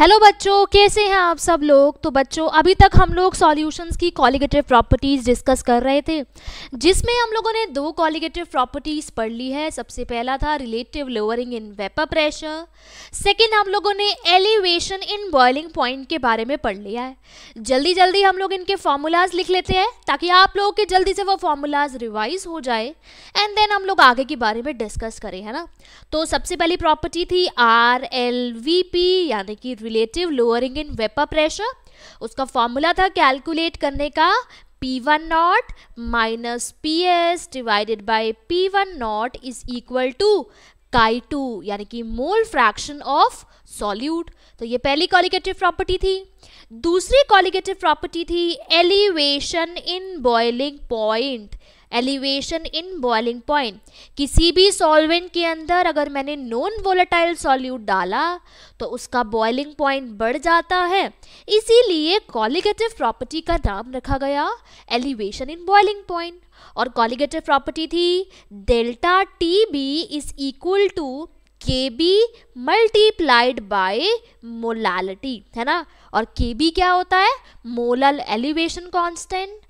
hello बच्चों कैसे हैं आप सब लोग तो बच्चों अभी तक हम लोग सॉल्यूशंस की कॉलिगेटिव प्रॉपर्टीज़ डिस्कस कर रहे थे जिसमें हम लोगों ने दो कॉलिगेटिव प्रॉपर्टीज़ पढ़ ली है सबसे पहला था relative lowering in vapour pressure second हम लोगों ने एलिवेशन इन बॉइलिंग पॉइंट के बारे में पढ़ लिया है जल्दी जल्दी हम लोग इनके फार्मूलाज लिख लेते हैं ताकि आप लोगों के जल्दी से वो फार्मूलाज रिवाइज हो जाए एंड देन हम लोग आगे के बारे में डिस्कस करें है ना तो सबसे पहली प्रॉपर्टी थी आर एल वी पी यानी कि relative lowering in vapour pressure उसका फॉर्मूला था कैलकुलेट करने का P one naught minus P S divided by P one naught is equal to chi two यानी कि मोल फ्रैक्शन ऑफ सॉल्यूट तो ये पहली कॉलिगेटिव प्रॉपर्टी थी दूसरी कॉलिगेटिव प्रॉपर्टी थी elevation in boiling point elevation in boiling point किसी भी सॉल्वेंट के अंदर अगर मैंने नॉन वोलेटाइल सॉल्यूट डाला तो उसका बॉइलिंग पॉइंट बढ़ जाता है इसीलिए कॉलिगेटिव प्रॉपर्टी का नाम रखा गया एलिवेशन इन बॉइलिंग पॉइंट और कॉलिगेटिव प्रॉपर्टी थी delta T B is equal to K B multiplied by molality है ना और के बी क्या होता है मोलल एलिवेशन कॉन्स्टेंट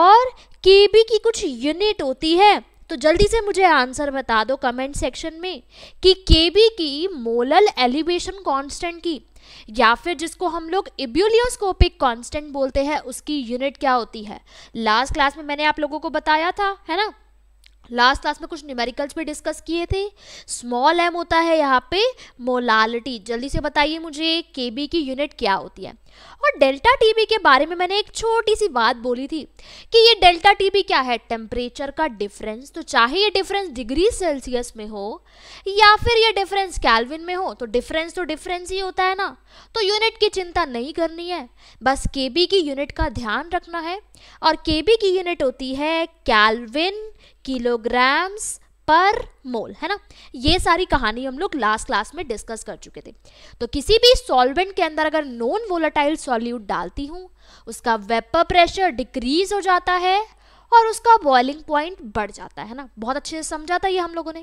और केबी की कुछ यूनिट होती है तो जल्दी से मुझे आंसर बता दो कमेंट सेक्शन में कि केबी की मोलल एलिवेशन कांस्टेंट की या फिर जिसको हम लोग इब्यूलियोस्कोपिक कांस्टेंट बोलते हैं उसकी यूनिट क्या होती है लास्ट क्लास में मैंने आप लोगों को बताया था है ना लास्ट क्लास में कुछ न्यूमेरिकल्स भी डिस्कस किए थे स्मॉल एम होता है यहाँ पे मोलालिटी जल्दी से बताइए मुझे के बी की यूनिट क्या होती है और डेल्टा टीबी के बारे में मैंने एक छोटी सी बात बोली थी कि ये डेल्टा टीबी क्या है टेम्परेचर का डिफरेंस तो चाहे ये डिफरेंस डिग्री सेल्सियस में हो या फिर ये डिफरेंस कैलविन में हो तो डिफरेंस तो डिफरेंस ही होता है ना तो यूनिट की चिंता नहीं करनी है बस के की यूनिट का ध्यान रखना है और के की यूनिट होती है कैलविन किलोग्राम्स पर मोल है ना ये सारी कहानी हम लोग लास्ट क्लास में डिस्कस कर चुके थे तो किसी भी सॉल्वेंट के अंदर अगर नॉन वोलाटाइल सॉल्यूट डालती हूँ उसका वेपर प्रेशर डिक्रीज हो जाता है और उसका बॉइलिंग पॉइंट बढ़ जाता है ना बहुत अच्छे से समझा था ये हम लोगों ने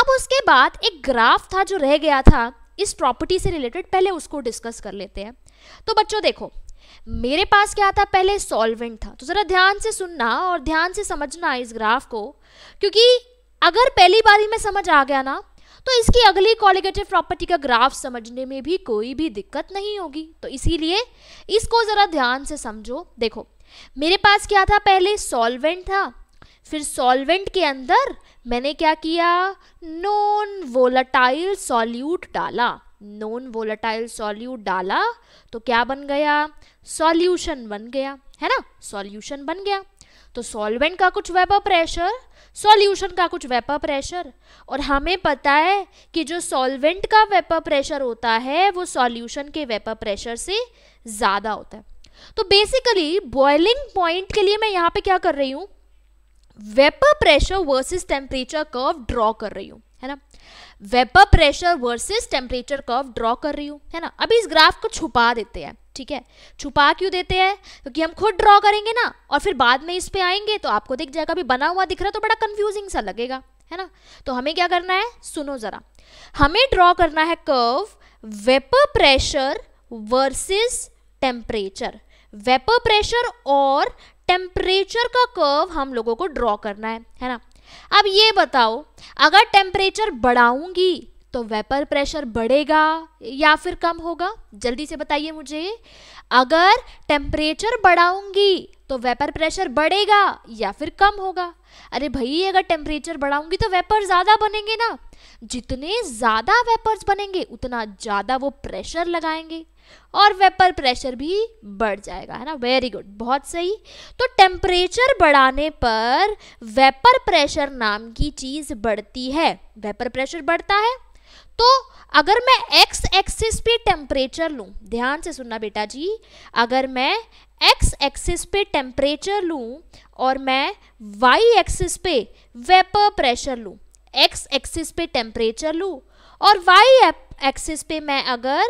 अब उसके बाद एक ग्राफ था जो रह गया था इस प्रॉपर्टी से रिलेटेड पहले उसको डिस्कस कर लेते हैं तो बच्चों देखो मेरे पास क्या था पहले सॉल्वेंट था तो ज़रा ध्यान से सुनना और ध्यान से समझना इस ग्राफ को क्योंकि अगर पहली बारी में समझ आ गया ना तो इसकी अगली कॉलिगेटिव प्रॉपर्टी का ग्राफ समझने में भी कोई भी दिक्कत नहीं होगी तो इसीलिए इसको ज़रा ध्यान से समझो देखो मेरे पास क्या था पहले सॉल्वेंट था फिर सॉल्वेंट के अंदर मैंने क्या किया नॉन वोलाटाइल सॉल्यूट डाला नॉन वोलेटाइल सॉल्यूट डाला तो क्या बन गया सॉल्यूशन बन गया है ना सॉल्यूशन बन गया तो सॉल्वेंट का कुछ वेपर प्रेशर सॉल्यूशन का कुछ वेपर प्रेशर और हमें पता है कि जो सॉल्वेंट का वेपर प्रेशर होता है वो सॉल्यूशन के वेपर प्रेशर से ज़्यादा होता है तो बेसिकली बॉइलिंग पॉइंट के लिए मैं यहाँ पे क्या कर रही हूँ vapour pressure versus temperature curve draw कर रही हूँ है ना vapour pressure versus temperature curve draw कर रही हूँ है ना अभी इस ग्राफ को छुपा देते हैं ठीक है छुपा क्यों देते हैं क्योंकि हम खुद ड्रॉ करेंगे ना और फिर बाद में इस पर आएंगे तो आपको दिख जाएगा अभी बना हुआ दिख रहा तो बड़ा कन्फ्यूजिंग सा लगेगा है ना तो हमें क्या करना है सुनो ज़रा हमें ड्रॉ करना है curve vapour pressure versus temperature vapour pressure और टेम्परेचर का कर्व हम लोगों को ड्रॉ करना है है ना अब ये बताओ अगर टेम्परेचर बढ़ाऊंगी तो वेपर प्रेशर बढ़ेगा या फिर कम होगा जल्दी से बताइए मुझे अगर टेम्परेचर बढ़ाऊंगी तो वेपर प्रेशर बढ़ेगा या फिर कम होगा अरे भाई अगर टेम्परेचर बढ़ाऊंगी तो वेपर ज़्यादा बनेंगे ना जितने ज़्यादा वेपर्स बनेंगे उतना ज़्यादा वो प्रेशर लगाएंगे और वेपर प्रेशर भी बढ़ जाएगा है ना वेरी गुड बहुत सही तो टेम्परेचर बढ़ाने पर वेपर प्रेशर नाम की चीज़ बढ़ती है वेपर प्रेशर बढ़ता है तो अगर मैं एक्स एक्सिस पे टेम्परेचर लूँ ध्यान से सुनना बेटा जी अगर मैं एक्स एक्सिस पे टेम्परेचर लूँ और मैं वाई एक्सिस पे वेपर प्रेशर लूँ एक्स एक्सिस पे टेम्परेचर लूँ और वाई एक्सिस पे मैं अगर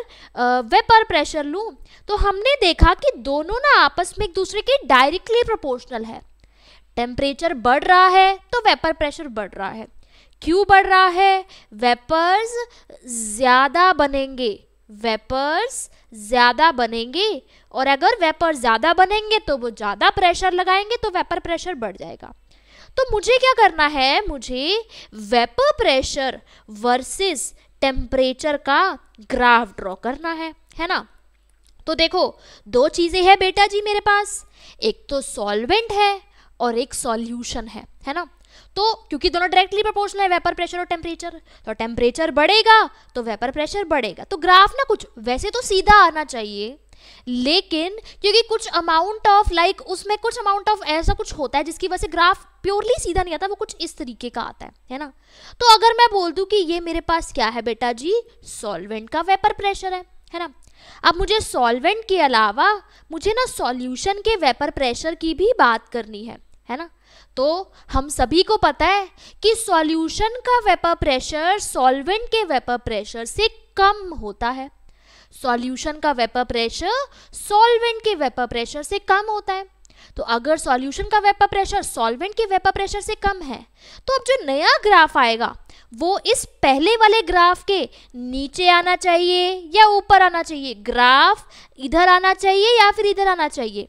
वेपर प्रेशर लूँ तो हमने देखा कि दोनों ना आपस में एक दूसरे के डायरेक्टली प्रोपोर्शनल है टेम्परेचर बढ़ रहा है तो वेपर प्रेशर बढ़ रहा है क्यों बढ़ रहा है वेपर्स ज़्यादा बनेंगे वेपर्स ज़्यादा बनेंगे और अगर वेपर ज़्यादा बनेंगे तो वो ज़्यादा प्रेशर लगाएंगे तो वेपर प्रेशर बढ़ जाएगा तो मुझे क्या करना है मुझे वेपर प्रेशर वर्सेस टेम्परेचर का ग्राफ ड्रॉ करना है है ना तो देखो दो चीज़ें हैं बेटा जी मेरे पास एक तो सॉल्वेंट है और एक सॉल्यूशन है है ना तो क्योंकि दोनों डायरेक्टली प्रोपोर्शनल है वेपर प्रेशर और टेम्परेचर तो टेम्परेचर बढ़ेगा तो वेपर प्रेशर बढ़ेगा तो ग्राफ ना कुछ वैसे तो सीधा आना चाहिए लेकिन क्योंकि कुछ अमाउंट ऑफ लाइक उसमें कुछ अमाउंट ऑफ ऐसा कुछ होता है जिसकी वजह से ग्राफ प्योरली सीधा नहीं आता वो कुछ इस तरीके का आता है है ना तो अगर मैं बोल दूं कि ये मेरे पास क्या है बेटा जी सॉल्वेंट का वेपर प्रेशर है है ना अब मुझे सॉल्वेंट के अलावा मुझे ना सॉल्यूशन के वेपर प्रेशर की भी बात करनी है है ना तो हम सभी को पता है कि सॉल्यूशन का वेपर प्रेशर सॉल्वेंट के वेपर प्रेशर से कम होता है सॉल्यूशन का वेपर प्रेशर सॉल्वेंट के वेपर प्रेशर से कम होता है तो अगर सॉल्यूशन का वेपर प्रेशर सॉल्वेंट के वेपर प्रेशर से कम है तो अब जो नया ग्राफ आएगा वो इस पहले वाले ग्राफ के नीचे आना चाहिए या ऊपर आना चाहिए ग्राफ इधर आना चाहिए या फिर इधर आना चाहिए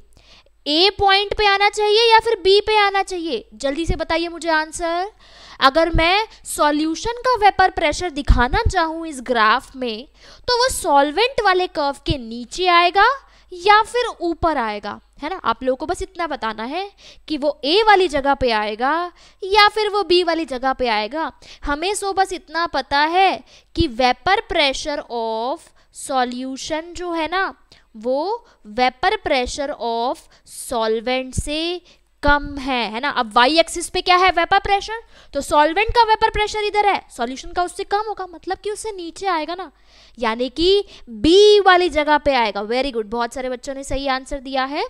ए पॉइंट पे आना चाहिए या फिर बी पे आना चाहिए जल्दी से बताइए मुझे आंसर अगर मैं सॉल्यूशन का वेपर प्रेशर दिखाना चाहूँ इस ग्राफ में तो वो सॉल्वेंट वाले कर्व के नीचे आएगा या फिर ऊपर आएगा है ना आप लोगों को बस इतना बताना है कि वो ए वाली जगह पे आएगा या फिर वो बी वाली जगह पे आएगा हमें सो बस इतना पता है कि वेपर प्रेशर ऑफ सॉल्यूशन जो है ना वो वेपर प्रेशर ऑफ सॉल्वेंट से कम है है ना अब वाई एक्सिस पे क्या है वेपर प्रेशर तो सॉल्वेंट का वेपर प्रेशर इधर है सॉल्यूशन का उससे कम होगा मतलब कि उससे नीचे आएगा ना यानी कि बी वाली जगह पे आएगा वेरी गुड बहुत सारे बच्चों ने सही आंसर दिया है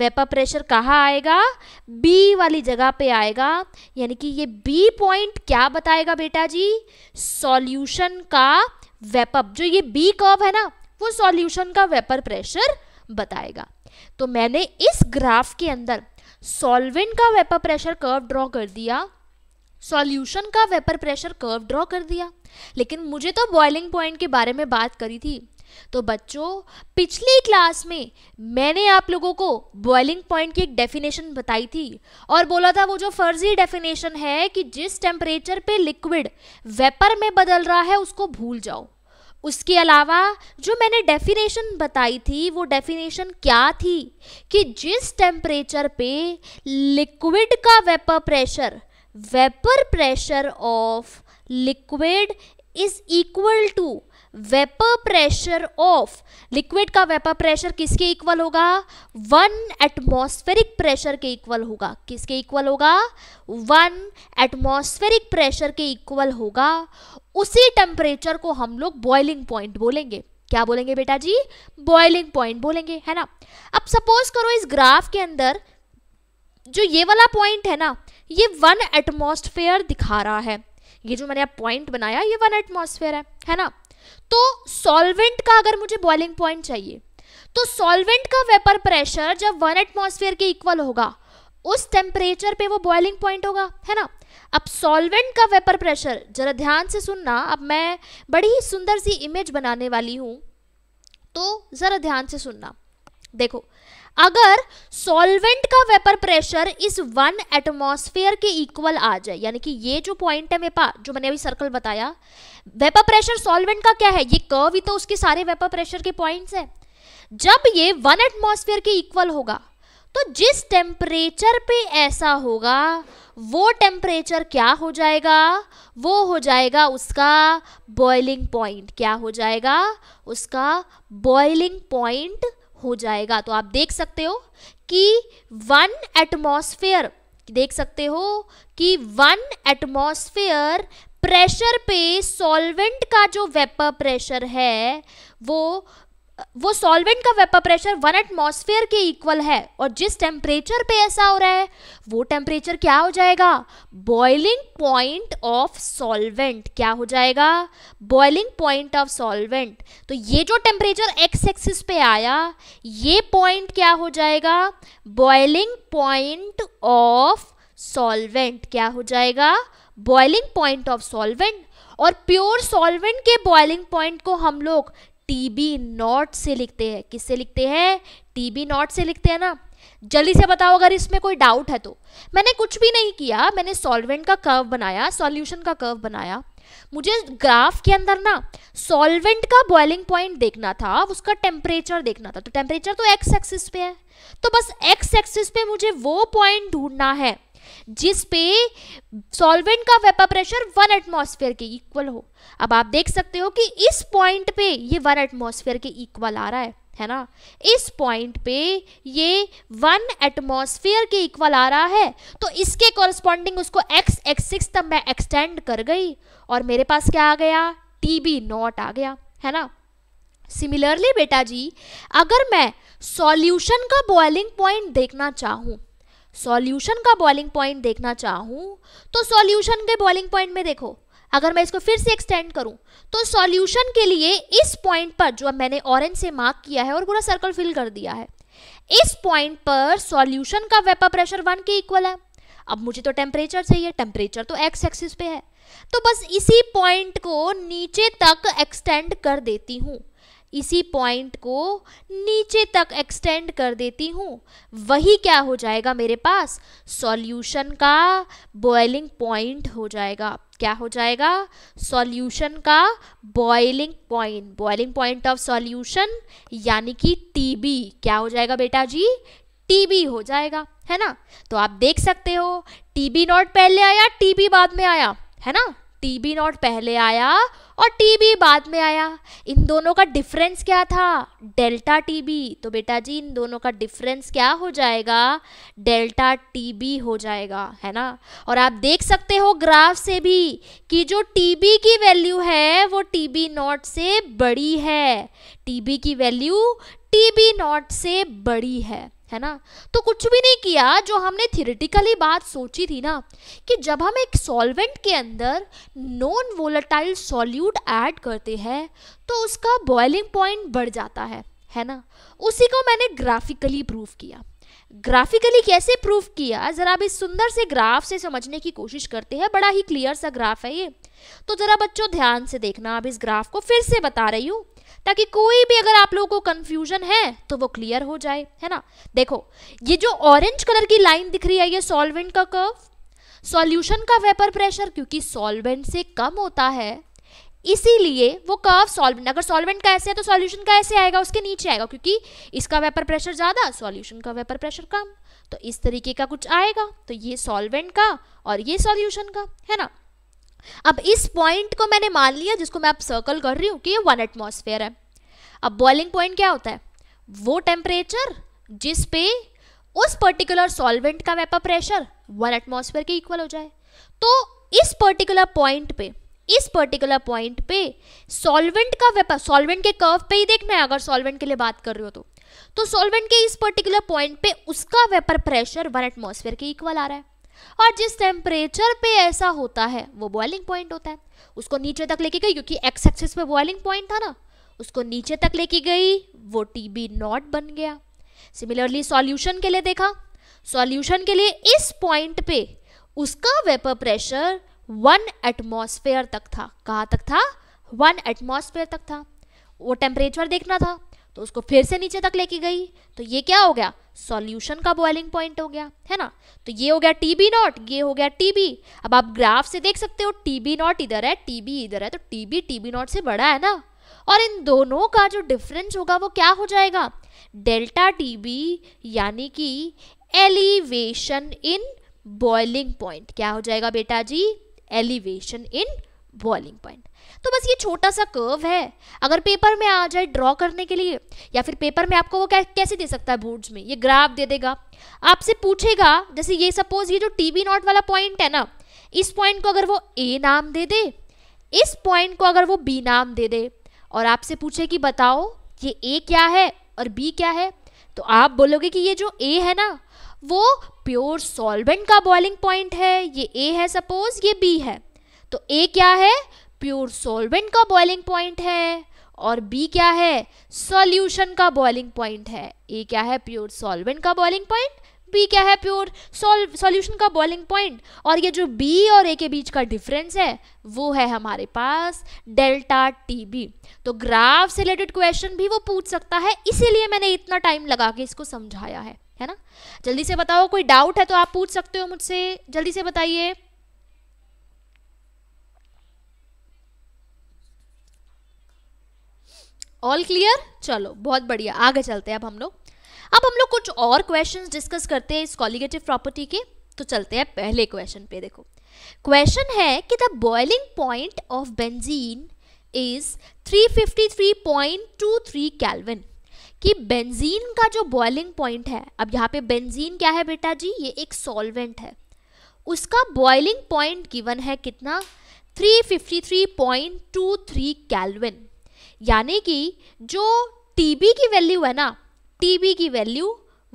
वेपर प्रेशर कहाँ आएगा बी वाली जगह पे आएगा यानी कि ये बी पॉइंट क्या बताएगा बेटा जी सॉल्यूशन का वेपअप जो ये बी कॉब है ना वो सॉल्यूशन का वेपर प्रेशर बताएगा तो मैंने इस ग्राफ के अंदर सॉल्वेंट का वेपर प्रेशर कर्व ड्रॉ कर दिया सॉल्यूशन का वेपर प्रेशर कर्व ड्रॉ कर दिया लेकिन मुझे तो बॉइलिंग पॉइंट के बारे में बात करी थी तो बच्चों पिछली क्लास में मैंने आप लोगों को बॉइलिंग पॉइंट की एक डेफिनेशन बताई थी और बोला था वो जो फर्जी डेफिनेशन है कि जिस टेम्परेचर पे लिक्विड वेपर में बदल रहा है उसको भूल जाओ उसके अलावा जो मैंने डेफिनेशन बताई थी वो डेफिनेशन क्या थी कि जिस टेम्परेचर पे लिक्विड का vapour pressure vapour pressure of liquid is equal to vapour pressure of liquid का वेपर प्रेशर किसके इक्वल होगा वन एटमॉस्फेरिक प्रेशर के इक्वल होगा किसके इक्वल होगा वन एटमॉस्फेरिक प्रेशर के इक्वल होगा उसी टेम्परेचर को हम लोग बॉइलिंग पॉइंट बोलेंगे क्या बोलेंगे बेटा जी बॉइलिंग पॉइंट बोलेंगे है ना अब सपोज करो इस ग्राफ के अंदर जो ये वाला पॉइंट है ना ये वन एटमोस्फेयर दिखा रहा है ये जो मैंने आप पॉइंट बनाया ये वन एटमोस्फेयर है है ना तो सॉल्वेंट का अगर मुझे बॉइलिंग पॉइंट चाहिए तो सॉल्वेंट का वेपर प्रेशर जब वन एटमोसफियर के इक्वल होगा उस टेम्परेचर पे वो बॉइलिंग पॉइंट होगा है ना अब सॉल्वेंट का वेपर प्रेशर जरा ध्यान से सुनना अब मैं बड़ी ही सुंदर सी इमेज बनाने वाली हूँ तो ज़रा ध्यान से सुनना देखो अगर सॉल्वेंट का वेपर प्रेशर इस वन एटमॉस्फेयर के इक्वल आ जाए यानी कि ये जो पॉइंट है मेरे पास जो मैंने अभी सर्कल बताया वेपर प्रेशर सॉल्वेंट का क्या है ये कर्व ही तो उसके सारे वेपर प्रेशर के पॉइंट्स है जब ये वन एटमोसफियर के इक्वल होगा तो जिस टेम्परेचर पे ऐसा होगा वो टेम्परेचर क्या हो जाएगा वो हो जाएगा उसका बॉइलिंग पॉइंट क्या हो जाएगा उसका बॉइलिंग पॉइंट हो जाएगा तो आप देख सकते हो कि वन एटमॉस्फेयर देख सकते हो कि वन एटमॉस्फेयर प्रेशर पे सॉल्वेंट का जो वेपर प्रेशर है वो वो सॉल्वेंट का वेपर प्रेशर वन एटमॉस्फेयर के इक्वल है और जिस टेम्परेचर पे ऐसा हो रहा है वो टेम्परेचर क्या हो जाएगा बॉइलिंग पॉइंट ऑफ सॉल्वेंट क्या हो जाएगा बॉइलिंग पॉइंट ऑफ सॉल्वेंट तो ये जो टेम्परेचर एक्स एक्सिस पे आया ये पॉइंट क्या हो जाएगा बॉइलिंग पॉइंट ऑफ सॉल्वेंट क्या हो जाएगा बॉइलिंग पॉइंट ऑफ सॉल्वेंट और प्योर सॉल्वेंट के बॉइलिंग पॉइंट को हम लोग टी बी नॉट से लिखते हैं किससे लिखते हैं टी बी नॉट से लिखते हैं ना जल्दी से बताओ अगर इसमें कोई डाउट है तो मैंने कुछ भी नहीं किया मैंने सॉल्वेंट का कर्व बनाया सॉल्यूशन का कर्व बनाया मुझे ग्राफ के अंदर ना सॉल्वेंट का बॉइलिंग पॉइंट देखना था उसका टेम्परेचर देखना था तो टेम्परेचर तो एक्स एक्सिस पे है तो बस एक्स एक्सिस पे मुझे वो पॉइंट ढूंढना है जिस पे सॉल्वेंट का वेपर प्रेशर वन एटमॉस्फेयर के इक्वल हो अब आप देख सकते हो कि इस पॉइंट पे ये वन एटमॉस्फेयर के इक्वल आ रहा है है ना इस पॉइंट पे ये वन एटमॉस्फेयर के इक्वल आ रहा है तो इसके कॉरस्पॉन्डिंग उसको एक्स एक्सिक्स तक मैं एक्सटेंड कर गई और मेरे पास क्या आ गया टी बी नॉट आ गया है ना सिमिलरली बेटा जी अगर मैं सॉल्यूशन का बॉइलिंग पॉइंट देखना चाहूँ सॉल्यूशन का बॉइलिंग पॉइंट देखना चाहूँ तो सॉल्यूशन के बॉइलिंग पॉइंट में देखो अगर मैं इसको फिर से एक्सटेंड करूं तो सॉल्यूशन के लिए इस पॉइंट पर जो मैंने ऑरेंज से मार्क किया है और पूरा सर्कल फिल कर दिया है इस पॉइंट पर सॉल्यूशन का वेपर प्रेशर वन के इक्वल है अब मुझे तो टेम्परेचर चाहिए टेम्परेचर तो एक्स एक्सिस पे है तो बस इसी पॉइंट को नीचे तक एक्सटेंड कर देती हूँ इसी पॉइंट को नीचे तक एक्सटेंड कर देती हूँ वही क्या हो जाएगा मेरे पास सॉल्यूशन का बॉयलिंग पॉइंट हो जाएगा क्या हो जाएगा सॉल्यूशन का boiling point boiling point of solution यानी कि टीबी क्या हो जाएगा बेटा जी टीबी हो जाएगा है ना तो आप देख सकते हो टीबी नॉट पहले आया टीबी बाद में आया है ना टीबी नॉट पहले आया और टीबी बाद में आया इन दोनों का डिफरेंस क्या था डेल्टा टीबी तो बेटा जी इन दोनों का डिफरेंस क्या हो जाएगा डेल्टा टीबी हो जाएगा है ना और आप देख सकते हो ग्राफ से भी कि जो टीबी की वैल्यू है वो टीबी नॉट से बड़ी है टीबी की वैल्यू टीबी नॉट से बड़ी है है ना तो कुछ भी नहीं किया जो हमने थियोरेटिकली बात सोची थी ना कि जब हम एक सॉल्वेंट के अंदर नॉन वोलेटाइल सॉल्यूट ऐड करते हैं तो उसका बॉइलिंग पॉइंट बढ़ जाता है है ना उसी को मैंने ग्राफिकली प्रूव किया ग्राफिकली कैसे प्रूफ किया ज़रा आप इस सुंदर से ग्राफ से समझने की कोशिश करते हैं बड़ा ही क्लियर सा ग्राफ है ये तो ज़रा बच्चों ध्यान से देखना अब इस ग्राफ को फिर से बता रही हूँ ताकि कोई भी अगर आप लोगों को कंफ्यूजन है तो वो क्लियर हो जाए है ना देखो ये जो ऑरेंज कलर की लाइन दिख रही है ये सॉल्वेंट का कर्व सॉल्यूशन का वेपर प्रेशर क्योंकि सॉल्वेंट से कम होता है इसीलिए वो कर्व सॉल्वेंट अगर सॉल्वेंट का ऐसे है तो सॉल्यूशन का ऐसे आएगा उसके नीचे आएगा क्योंकि इसका वेपर प्रेशर ज़्यादा सॉल्यूशन का वेपर प्रेशर कम तो इस तरीके का कुछ आएगा तो ये सॉल्वेंट का और ये सॉल्यूशन का है ना अब इस पॉइंट को मैंने मान लिया जिसको मैं अब सर्कल कर रही हूँ कि ये वन एटमोसफेयर है अब बॉइलिंग पॉइंट क्या होता है वो टेम्परेचर जिस पे उस पर्टिकुलर सॉल्वेंट का वेपर प्रेशर वन एटमोसफेयर के इक्वल हो जाए तो इस पर्टिकुलर पॉइंट पे इस पर्टिकुलर पॉइंट पे सॉल्वेंट का वेपर सॉल्वेंट के कर्व पे ही देखना है अगर सॉल्वेंट के लिए बात कर रहे हो तो तो सॉल्वेंट के इस पर्टिकुलर पॉइंट पे उसका वेपर प्रेशर वन एटमोसफेयर के इक्वल आ रहा है और जिस टेम्परेचर पे ऐसा होता है वो बॉइलिंग पॉइंट होता है उसको नीचे तक लेके गई क्योंकि एक्स एक्सिस पे बॉइलिंग पॉइंट था ना उसको नीचे तक लेके गई वो टी बी नॉट बन गया सिमिलरली सॉल्यूशन के लिए देखा सॉल्यूशन के लिए इस पॉइंट पे उसका वेपर प्रेशर वन एटमोसफेयर तक था कहाँ तक था वन एटमोसफेयर तक था वो टेम्परेचर देखना था तो उसको फिर से नीचे तक लेके गई तो ये क्या हो गया सॉल्यूशन का बॉइलिंग पॉइंट हो गया है ना तो ये हो गया टी बी नॉट ये हो गया टी बी अब आप ग्राफ से देख सकते हो टी बी नॉट इधर है टी बी इधर है तो T B T B nought से बड़ा है ना और इन दोनों का जो डिफरेंस होगा वो क्या हो जाएगा डेल्टा टी बी यानी कि एलिवेशन इन बॉइलिंग पॉइंट क्या हो जाएगा बेटा जी एलिवेशन इन बॉइलिंग पॉइंट तो बस ये छोटा सा कर्व है अगर पेपर में आ जाए ड्रॉ करने के लिए या फिर पेपर में आपको वो कैसे दे सकता है बोर्ड्स में ये ग्राफ दे देगा आपसे पूछेगा जैसे ये सपोज ये जो वी नॉट वाला पॉइंट है ना इस पॉइंट को अगर वो ए नाम दे दे इस पॉइंट को अगर वो बी नाम दे दे और आपसे पूछे कि बताओ ये ए क्या है और बी क्या है तो आप बोलोगे कि ये जो ए है ना वो प्योर सॉल्वेंट का बॉइलिंग पॉइंट है ये ए है सपोज ये बी है तो ए क्या है प्योर सॉल्वेंट का बॉइलिंग पॉइंट है और बी क्या है सॉल्यूशन का बॉइलिंग पॉइंट है ए क्या है प्योर सॉल्वेंट का बॉइलिंग पॉइंट बी क्या है प्योर सॉल्यूशन का बॉइलिंग पॉइंट और ये जो बी और ए के बीच का डिफरेंस है वो है हमारे पास डेल्टा टी बी तो ग्राफ से रिलेटेड क्वेश्चन भी वो पूछ सकता है इसीलिए मैंने इतना टाइम लगा के इसको समझाया है है ना जल्दी से बताओ कोई डाउट है तो आप पूछ सकते हो मुझसे जल्दी से बताइए ऑल क्लियर चलो बहुत बढ़िया आगे चलते हैं अब हम लोग अब हम लोग कुछ और क्वेश्चंस डिस्कस करते हैं इस कॉलिगेटिव प्रॉपर्टी के तो चलते हैं पहले क्वेश्चन पे देखो क्वेश्चन है कि the boiling point of benzene is 353.23 kelvin कि बेंजीन का जो बॉइलिंग पॉइंट है अब यहाँ पे बेंजीन क्या है बेटा जी ये एक सॉल्वेंट है उसका बॉइलिंग पॉइंट गिवन है कितना 353.23 फिफ्टी यानी कि जो टीबी की वैल्यू है ना टीबी की वैल्यू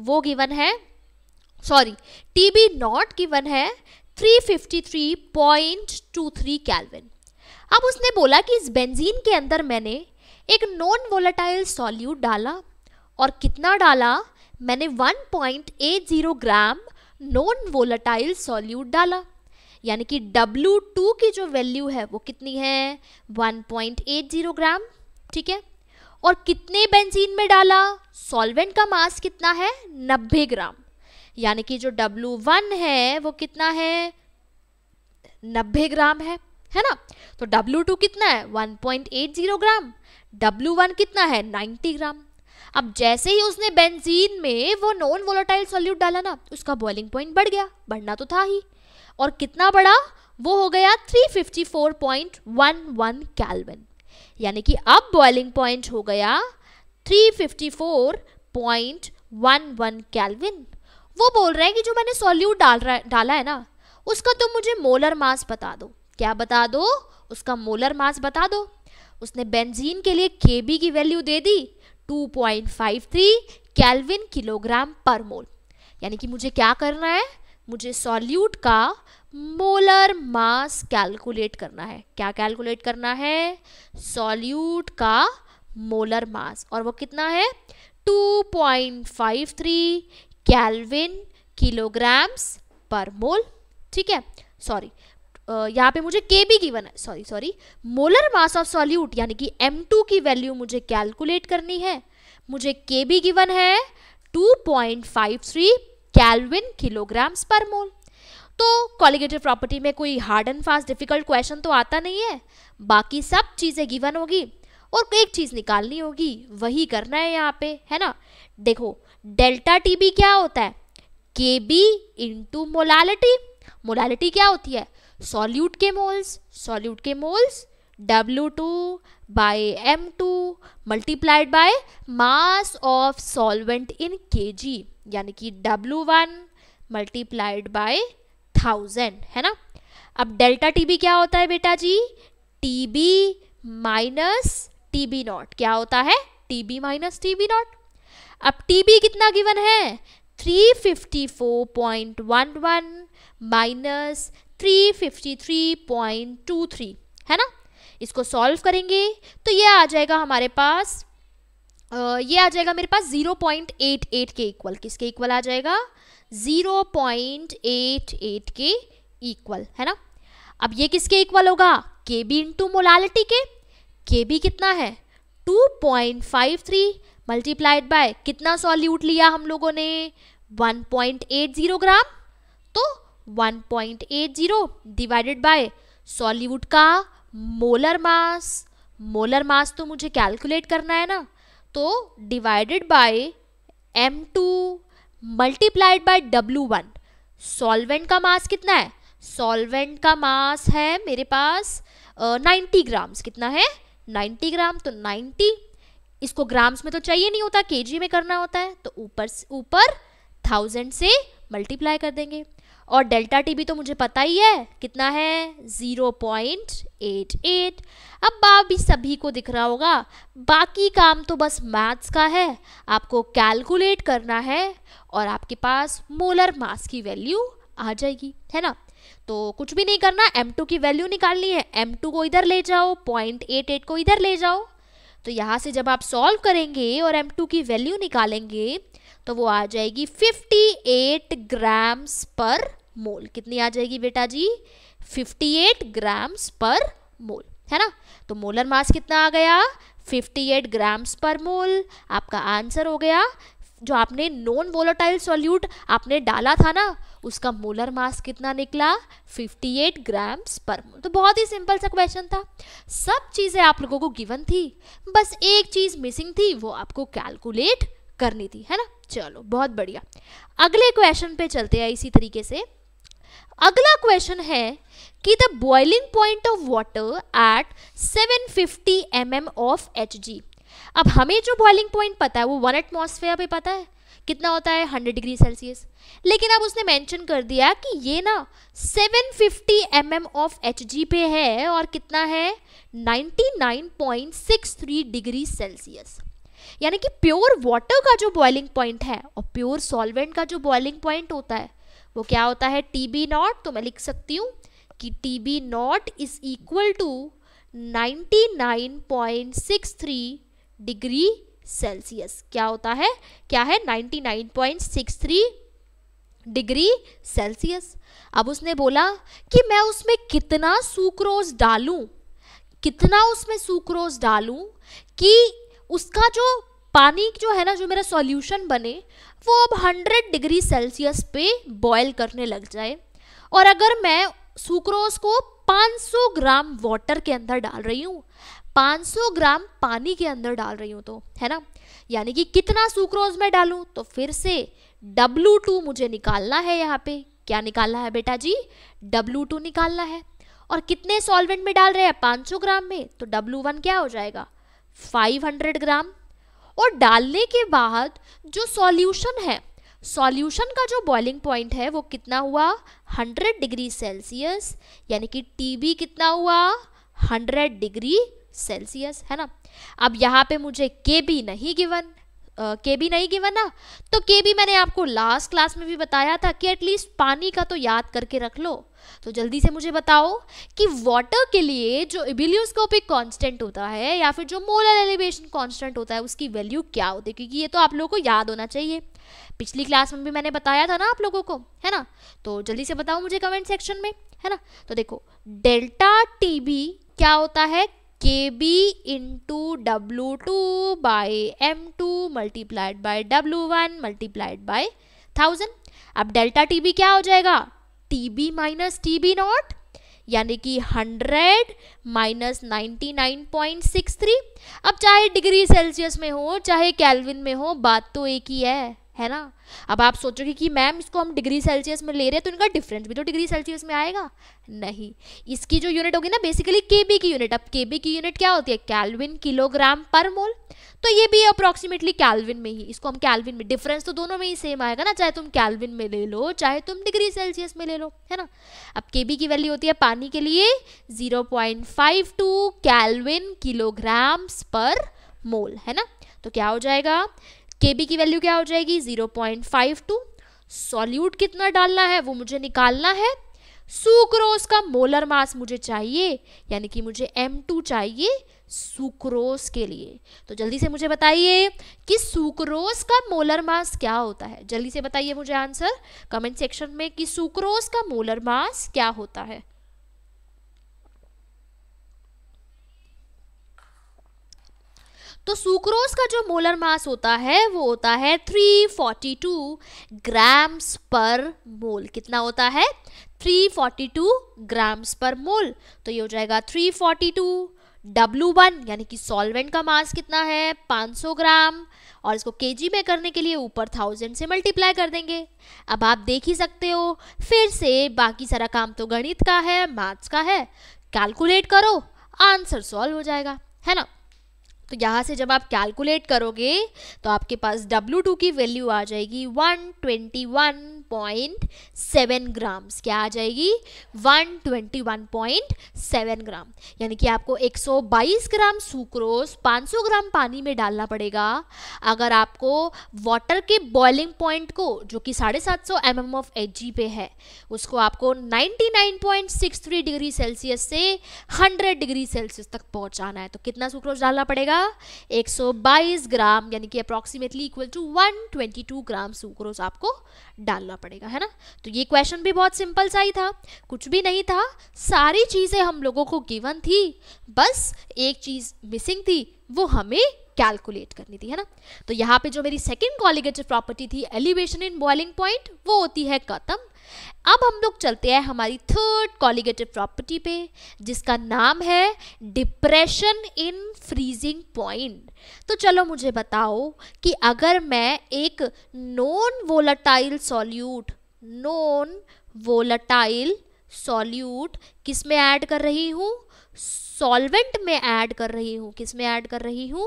वो गिवन है सॉरी टीबी नॉट गिवन है 353.23 कैलविन अब उसने बोला कि इस बेंजीन के अंदर मैंने एक नॉन वोलाटाइल सॉल्यूट डाला और कितना डाला मैंने 1.80 ग्राम नॉन वोलाटाइल सॉल्यूट डाला यानी कि W2 की जो वैल्यू है वो कितनी है 1.80 ग्राम ठीक है और कितने बेंजीन में डाला सॉल्वेंट का मास कितना है 90 ग्राम यानी कि जो W1 है वो कितना है 90 ग्राम है है ना तो W2 कितना है 1.80 ग्राम W1 कितना है 90 ग्राम अब जैसे ही उसने बेंजीन में वो नॉन वोलाटाइल सॉल्यूट डाला ना उसका बॉइलिंग पॉइंट बढ़ गया बढ़ना तो था ही और कितना बढ़ा वो हो गया 354.11 कैल्विन यानी कि अब बॉइलिंग पॉइंट हो गया 354.11 केल्विन वो बोल रहे हैं कि जो मैंने सॉल्यूट डाल रहा डाला है ना उसका तुम मुझे मोलर मास बता दो क्या बता दो उसका मोलर मास बता दो उसने बेंजीन के लिए के की वैल्यू दे दी 2.53 केल्विन किलोग्राम पर मोल यानी कि मुझे क्या करना है मुझे सॉल्यूट का मोलर मास कैलकुलेट करना है क्या कैलकुलेट करना है सॉल्यूट का मोलर मास और वो कितना है 2.53 कैलविन किलोग्राम्स पर मोल ठीक है सॉरी यहाँ पे मुझे के बी गिवन है sorry sorry molar mass of solute यानी कि M2 की वैल्यू मुझे कैलकुलेट करनी है मुझे के बी गिवन है 2.53 कैलविन किलोग्राम्स पर मोल तो कॉलिगेटिव प्रॉपर्टी में कोई hard and fast difficult question तो आता नहीं है बाकी सब चीज़ें गिवन होगी और एक चीज़ निकालनी होगी वही करना है यहाँ पे है ना देखो डेल्टा टी बी क्या होता है K B into molality molality क्या होती है सॉल्यूट के मोल्स सॉल्यूट के moles W two by M two multiplied by mass of solvent in K G यानी कि W one multiplied by thousand है ना अब डेल्टा टी बी क्या होता है बेटा जी T B minus T B nought क्या होता है T B minus T B nought अब टी बी कितना गिवन है 354.11 माइनस 353.23 है ना इसको सॉल्व करेंगे तो ये आ जाएगा हमारे पास ये आ जाएगा मेरे पास 0.88 के इक्वल किसके इक्वल आ जाएगा 0.88 के इक्वल है ना अब ये किसके इक्वल होगा के बी इंटू मोलालिटी के के बी कितना है 2.53 मल्टीप्लाइड बाय कितना सॉल्यूट लिया हम लोगों ने 1.80 ग्राम तो 1.80 डिवाइडेड बाय सॉल्यूट का मोलर मास मोलर मास तो मुझे कैलकुलेट करना है ना तो divided by M two multiplied by W one solvent का मास कितना है सॉल्वेंट का मास है मेरे पास नाइन्टी ग्राम्स कितना है नाइन्टी ग्राम तो नाइन्टी इसको ग्राम्स में तो चाहिए नहीं होता केजी में करना होता है तो ऊपर ऊपर थाउजेंड से मल्टीप्लाई कर देंगे और डेल्टा टी भी तो मुझे पता ही है कितना है 0.88 अब बाप भी सभी को दिख रहा होगा बाकी काम तो बस मैथ्स का है आपको कैलकुलेट करना है और आपके पास मोलर मास की वैल्यू आ जाएगी है ना तो कुछ भी नहीं करना M2 की वैल्यू निकालनी है M2 को इधर ले जाओ 0.88 को इधर ले जाओ तो यहाँ से जब आप सॉल्व करेंगे और M2 की वैल्यू निकालेंगे तो वो आ जाएगी 58 ग्राम्स पर मोल कितनी आ जाएगी बेटा जी 58 ग्राम्स पर मोल है ना तो मोलर मास कितना आ गया 58 ग्राम्स पर मोल आपका आंसर हो गया जो आपने नॉन वोलाटाइल सॉल्यूट आपने डाला था ना उसका मोलर मास कितना निकला 58 ग्राम्स पर मोल तो बहुत ही सिंपल सा क्वेश्चन था सब चीज़ें आप लोगों को गिवन थी बस एक चीज़ मिसिंग थी वो आपको कैलकुलेट करनी थी है ना चलो बहुत बढ़िया अगले क्वेश्चन पे चलते हैं इसी तरीके से अगला क्वेश्चन है कि the boiling point of water at 750 fifty mm of H अब हमें जो बॉइलिंग पॉइंट पता है वो वन एटमोसफेयर पे पता है कितना होता है 100 डिग्री सेल्सियस लेकिन अब उसने मेंशन कर दिया कि ये ना 750 फिफ्टी mm ऑफ एच पे है और कितना है 99.63 डिग्री सेल्सियस यानी कि प्योर वाटर का जो बॉइलिंग पॉइंट है और प्योर सॉल्वेंट का जो बॉइलिंग पॉइंट होता है वो क्या होता है टी बी नॉट तो मैं लिख सकती हूँ कि T B nought is equal to 99.63 degree Celsius क्या होता है क्या है 99.63 डिग्री सेल्सियस अब उसने बोला कि मैं उसमें कितना सुक्रोज डालूं कितना उसमें सुक्रोज डालूं कि उसका जो पानी जो है ना जो मेरा सॉल्यूशन बने वो अब 100 डिग्री सेल्सियस पे बॉयल करने लग जाए और अगर मैं सुक्रोज को 500 ग्राम वाटर के अंदर डाल रही हूँ 500 ग्राम पानी के अंदर डाल रही हूँ तो है ना यानी कि कितना सुक्रोज मैं डालूँ तो फिर से W2 मुझे निकालना है यहाँ पे क्या निकालना है बेटा जी W2 निकालना है और कितने सॉल्वेंट में डाल रहे हैं 500 ग्राम में तो W1 क्या हो जाएगा 500 ग्राम और डालने के बाद जो सॉल्यूशन है सॉल्यूशन का जो बॉइलिंग पॉइंट है वो कितना हुआ 100 डिग्री सेल्सियस यानी कि टीबी कितना हुआ 100 डिग्री सेल्सियस है ना अब यहाँ पे मुझे के बी नहीं गिवन के बी नहीं गिवन ना तो के बी मैंने आपको लास्ट क्लास में भी बताया था कि एटलीस्ट पानी का तो याद करके रख लो तो जल्दी से मुझे बताओ कि वाटर के लिए जो इबिलियोस्कोपिक कांस्टेंट होता है या फिर जो मोलर एलिवेशन कांस्टेंट होता है उसकी वैल्यू क्या होती है क्योंकि ये तो आप लोगों को याद होना चाहिए पिछली क्लास में भी मैंने बताया था ना आप लोगों को है ना तो जल्दी से बताओ मुझे कमेंट सेक्शन में है ना तो देखो डेल्टा टी क्या होता है K B into W two by M two multiplied by W one multiplied by thousand अब डेल्टा टी बी क्या हो जाएगा T B minus T B nought यानी कि 100 माइनस 99.63 अब चाहे डिग्री सेल्सियस में हो चाहे कैलविन में हो बात तो एक ही है है ना अब आप सोचोगे कि मैम इसको हम डिग्री सेल्सियस में ले रहे हैं तो इनका डिफरेंस भी तो डिग्री सेल्सियस में आएगा नहीं इसकी जो यूनिट होगी ना बेसिकली के की यूनिट अब के की यूनिट क्या होती है कैलविन किलोग्राम पर मोल तो ये भी अप्रॉक्सीमेटली कैलविन में ही इसको हम कैलविन में डिफरेंस तो दोनों में ही सेम आएगा ना चाहे तुम कैलविन में ले लो चाहे तुम डिग्री सेल्सियस में ले लो है ना अब के की वैल्यू होती है पानी के लिए टू कैलविन किलोग्राम्स पर मोल है ना तो क्या हो जाएगा के बी की वैल्यू क्या हो जाएगी zero point five two solute कितना डालना है वो मुझे निकालना है सुक्रोज का मोलर मास मुझे चाहिए यानी कि मुझे एम टू चाहिए सुक्रोज के लिए तो जल्दी से मुझे बताइए कि सुक्रोज का मोलर मास क्या होता है जल्दी से बताइए मुझे आंसर कमेंट सेक्शन में कि सुक्रोज का मोलर मास क्या होता है तो सुक्रोज का जो मोलर मास होता है वो होता है 342 ग्राम्स पर मोल कितना होता है 342 ग्राम्स पर मोल तो ये हो जाएगा 342 W1 यानी कि सॉल्वेंट का मास कितना है 500 ग्राम और इसको केजी में करने के लिए ऊपर थाउजेंड से मल्टीप्लाई कर देंगे अब आप देख ही सकते हो फिर से बाकी सारा काम तो गणित का है मैथ्स का है कैलकुलेट करो आंसर सॉल्व हो जाएगा है ना तो यहाँ से जब आप कैलकुलेट करोगे तो आपके पास W2 की वैल्यू आ जाएगी 121.7 ग्राम्स क्या आ जाएगी 121.7 ग्राम यानी कि आपको 122 ग्राम सुक्रोज 500 ग्राम पानी में डालना पड़ेगा अगर आपको वाटर के बॉइलिंग पॉइंट को जो कि साढ़े सात सौ M M of H G पे है उसको आपको 99.63 डिग्री सेल्सियस से 100 डिग्री सेल्सियस तक पहुंचाना है तो कितना सुक्रोज डालना पड़ेगा 122 ग्राम यानी कि approximately equal to 122 gram sucrose आपको डालना पड़ेगा है ना तो ये क्वेश्चन भी बहुत सिंपल सा ही था कुछ भी नहीं था सारी चीज़ें हम लोगों को गिवन थी बस एक चीज़ मिसिंग थी वो हमें कैलकुलेट करनी थी है ना तो यहाँ पे जो मेरी सेकंड कॉलिगेटिव प्रॉपर्टी थी एलिवेशन इन बॉइलिंग पॉइंट वो होती है कतम अब हम लोग चलते हैं हमारी थर्ड कॉलिगेटिव प्रॉपर्टी पे जिसका नाम है डिप्रेशन इन फ्रीजिंग पॉइंट तो चलो मुझे बताओ कि अगर मैं एक non volatile solute non volatile solute किस में ऐड कर रही हूँ सॉल्वेंट में ऐड कर रही हूँ किस में ऐड कर रही हूँ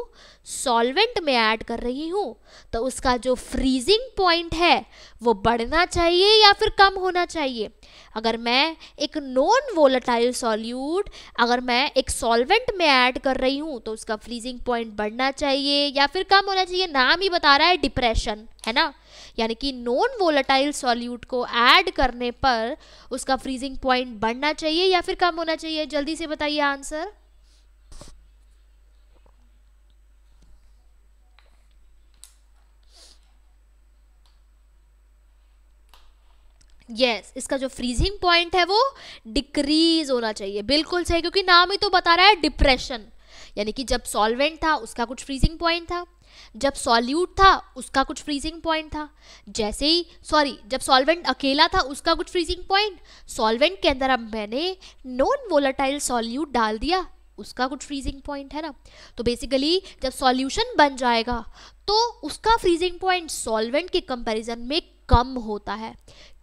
सॉल्वेंट में ऐड कर रही हूँ तो उसका जो फ्रीजिंग पॉइंट है वो बढ़ना चाहिए या फिर कम होना चाहिए अगर मैं एक नॉन वोलेटाइल सॉल्यूट अगर मैं एक सॉल्वेंट में ऐड कर रही हूँ तो उसका फ्रीजिंग पॉइंट बढ़ना चाहिए या फिर कम होना चाहिए नाम ही बता रहा है डिप्रेशन है ना यानी कि नॉन वोलाटाइल सॉल्यूट को ऐड करने पर उसका फ्रीजिंग पॉइंट बढ़ना चाहिए या फिर कम होना चाहिए जल्दी से बताइए आंसर यस yes, इसका जो फ्रीजिंग पॉइंट है वो डिक्रीज होना चाहिए बिल्कुल सही क्योंकि नाम ही तो बता रहा है डिप्रेशन यानी कि जब सॉल्वेंट था उसका कुछ फ्रीजिंग पॉइंट था जब सॉल्यूट था उसका कुछ फ्रीजिंग पॉइंट था जैसे ही सॉरी जब सॉल्वेंट अकेला था उसका कुछ फ्रीजिंग पॉइंट सॉल्वेंट के अंदर अब मैंने नॉन वोलाटाइल सॉल्यूट डाल दिया उसका कुछ फ्रीजिंग पॉइंट है ना तो बेसिकली जब सॉल्यूशन बन जाएगा तो उसका फ्रीजिंग पॉइंट सॉल्वेंट के कंपैरिजन में कम होता है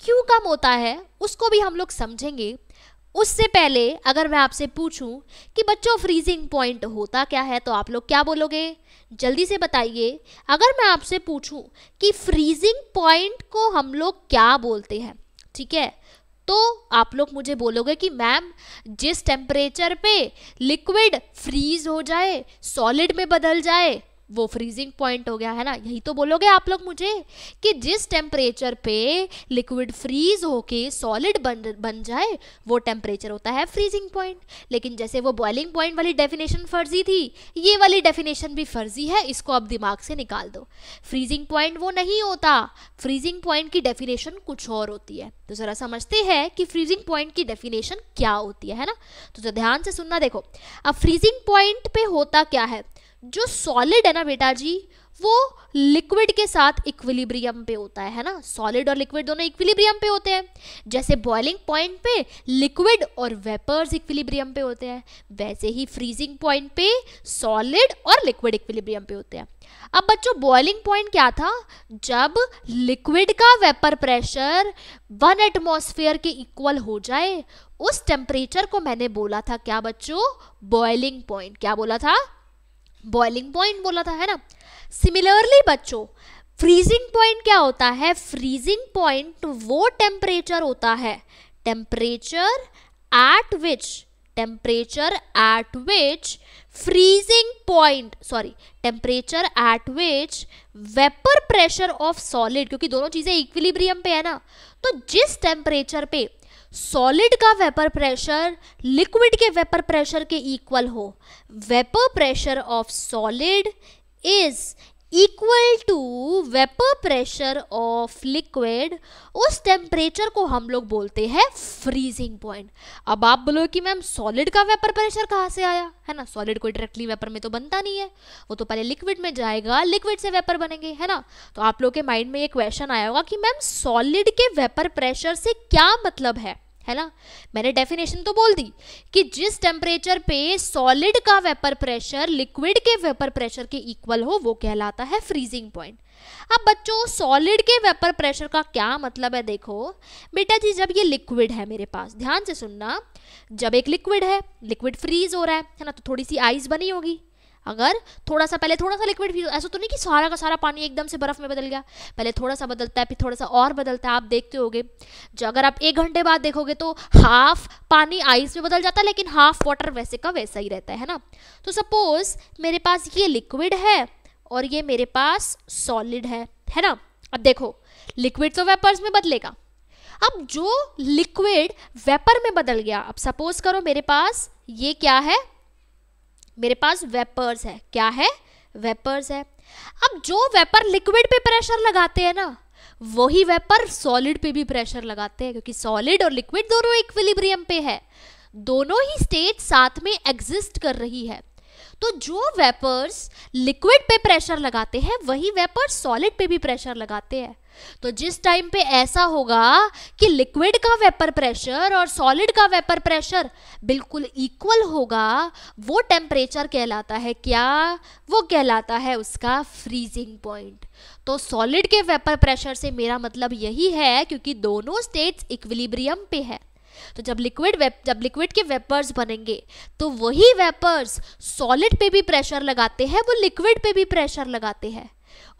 क्यों कम होता है उसको भी हम लोग समझेंगे उससे पहले अगर मैं आपसे पूछूं कि बच्चों फ्रीजिंग पॉइंट होता क्या है तो आप लोग क्या बोलोगे जल्दी से बताइए अगर मैं आपसे पूछूं कि फ्रीजिंग पॉइंट को हम लोग क्या बोलते हैं ठीक है तो आप लोग मुझे बोलोगे कि मैम जिस टेम्परेचर पे लिक्विड फ्रीज हो जाए सॉलिड में बदल जाए वो फ्रीजिंग पॉइंट हो गया है ना यही तो बोलोगे आप लोग मुझे कि जिस टेम्परेचर पे लिक्विड फ्रीज होके सॉलिड बन बन जाए वो टेम्परेचर होता है फ्रीजिंग पॉइंट लेकिन जैसे वो बॉइलिंग पॉइंट वाली डेफिनेशन फर्जी थी ये वाली डेफिनेशन भी फर्जी है इसको आप दिमाग से निकाल दो फ्रीजिंग पॉइंट वो नहीं होता फ्रीजिंग पॉइंट की डेफिनेशन कुछ और होती है तो ज़रा समझते हैं कि फ्रीजिंग पॉइंट की डेफिनेशन क्या होती है ना तो ध्यान से सुनना देखो अब फ्रीजिंग पॉइंट पे होता क्या है जो सॉलिड है ना बेटा जी वो लिक्विड के साथ इक्विलिब्रियम पे होता है है ना सॉलिड और लिक्विड दोनों इक्विलिब्रियम पे होते हैं जैसे बॉइलिंग पॉइंट पे लिक्विड और वेपर्स इक्विलिब्रियम पे होते हैं वैसे ही फ्रीजिंग पॉइंट पे सॉलिड और लिक्विड इक्विलिब्रियम पे होते हैं अब बच्चों बॉइलिंग पॉइंट क्या था जब लिक्विड का वेपर प्रेशर वन एटमोसफेयर के इक्वल हो जाए उस टेम्परेचर को मैंने बोला था क्या बच्चों बॉइलिंग पॉइंट क्या बोला था बॉइलिंग पॉइंट बोला था है ना सिमिलरली बच्चों फ्रीजिंग पॉइंट क्या होता है फ्रीजिंग पॉइंट वो टेम्परेचर होता है temperature at which temperature at which freezing point sorry temperature at which vapour pressure of solid क्योंकि दोनों चीजें इक्विलिब्रियम पे है ना तो जिस टेम्परेचर पे सॉलिड का वेपर प्रेशर लिक्विड के वेपर प्रेशर के इक्वल हो vapour pressure of solid is equal to vapour pressure of liquid उस टेम्परेचर को हम लोग बोलते हैं फ्रीजिंग पॉइंट अब आप बोलो कि मैम सॉलिड का वेपर प्रेशर कहाँ से आया है ना सॉलिड कोई डायरेक्टली वेपर में तो बनता नहीं है वो तो पहले लिक्विड में जाएगा लिक्विड से वेपर बनेंगे है ना तो आप लोग के माइंड में ये क्वेश्चन आया होगा कि मैम सॉलिड के वेपर प्रेशर से क्या मतलब है है ना मैंने डेफिनेशन तो बोल दी कि जिस टेम्परेचर पे सॉलिड का वेपर प्रेशर लिक्विड के वेपर प्रेशर के इक्वल हो वो कहलाता है फ्रीजिंग पॉइंट अब बच्चों सॉलिड के वेपर प्रेशर का क्या मतलब है देखो बेटा जी जब ये लिक्विड है मेरे पास ध्यान से सुनना जब एक लिक्विड है लिक्विड फ्रीज हो रहा है है ना तो थोड़ी सी आइस बनी होगी अगर थोड़ा सा पहले थोड़ा सा लिक्विड फ्यूज ऐसा तो नहीं कि सारा का सारा पानी एकदम से बर्फ़ में बदल गया पहले थोड़ा सा बदलता है फिर थोड़ा सा और बदलता है आप देखते होगे जो अगर आप एक घंटे बाद देखोगे तो हाफ पानी आइस में बदल जाता है लेकिन हाफ वाटर वैसे का वैसा ही रहता है ना तो सपोज मेरे पास ये लिक्विड है और ये मेरे पास सॉलिड है है ना अब देखो लिक्विड तो वेपर्स में बदलेगा अब जो लिक्विड वेपर में बदल गया अब सपोज करो मेरे पास ये क्या है मेरे पास वेपर्स है क्या है वेपर्स है अब जो वेपर लिक्विड पे प्रेशर लगाते हैं ना वही वेपर सॉलिड पे भी प्रेशर लगाते हैं क्योंकि सॉलिड और लिक्विड दोनों इक्विलिब्रियम पे है दोनों ही स्टेट साथ में एग्जिस्ट कर रही है तो जो वेपर्स लिक्विड पे प्रेशर लगाते हैं वही वेपर सॉलिड पे भी प्रेशर लगाते हैं तो जिस टाइम पे ऐसा होगा कि लिक्विड का वेपर प्रेशर और सॉलिड का वेपर प्रेशर बिल्कुल इक्वल होगा वो टेम्परेचर कहलाता है क्या वो कहलाता है उसका फ्रीजिंग पॉइंट तो सॉलिड के वेपर प्रेशर से मेरा मतलब यही है क्योंकि दोनों स्टेट्स इक्विलिब्रियम पे है तो जब लिक्विड जब लिक्विड के वेपर्स बनेंगे तो वही वेपर्स सॉलिड पे भी प्रेशर लगाते हैं वो लिक्विड पे भी प्रेशर लगाते हैं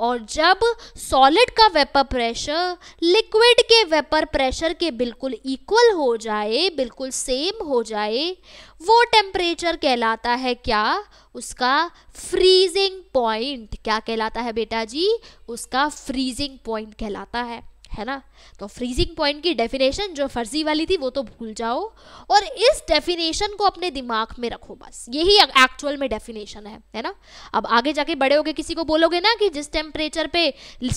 और जब सॉलिड का वेपर प्रेशर लिक्विड के वेपर प्रेशर के बिल्कुल इक्वल हो जाए बिल्कुल सेम हो जाए वो टेम्परेचर कहलाता है क्या उसका फ्रीजिंग पॉइंट क्या कहलाता है बेटा जी उसका फ्रीजिंग पॉइंट कहलाता है है ना तो फ्रीजिंग पॉइंट की डेफिनेशन जो फर्जी वाली थी वो तो भूल जाओ और इस डेफिनेशन को अपने दिमाग में रखो बस यही एक्चुअल में डेफिनेशन है है ना अब आगे जाके बड़े होके किसी को बोलोगे ना कि जिस टेम्परेचर पे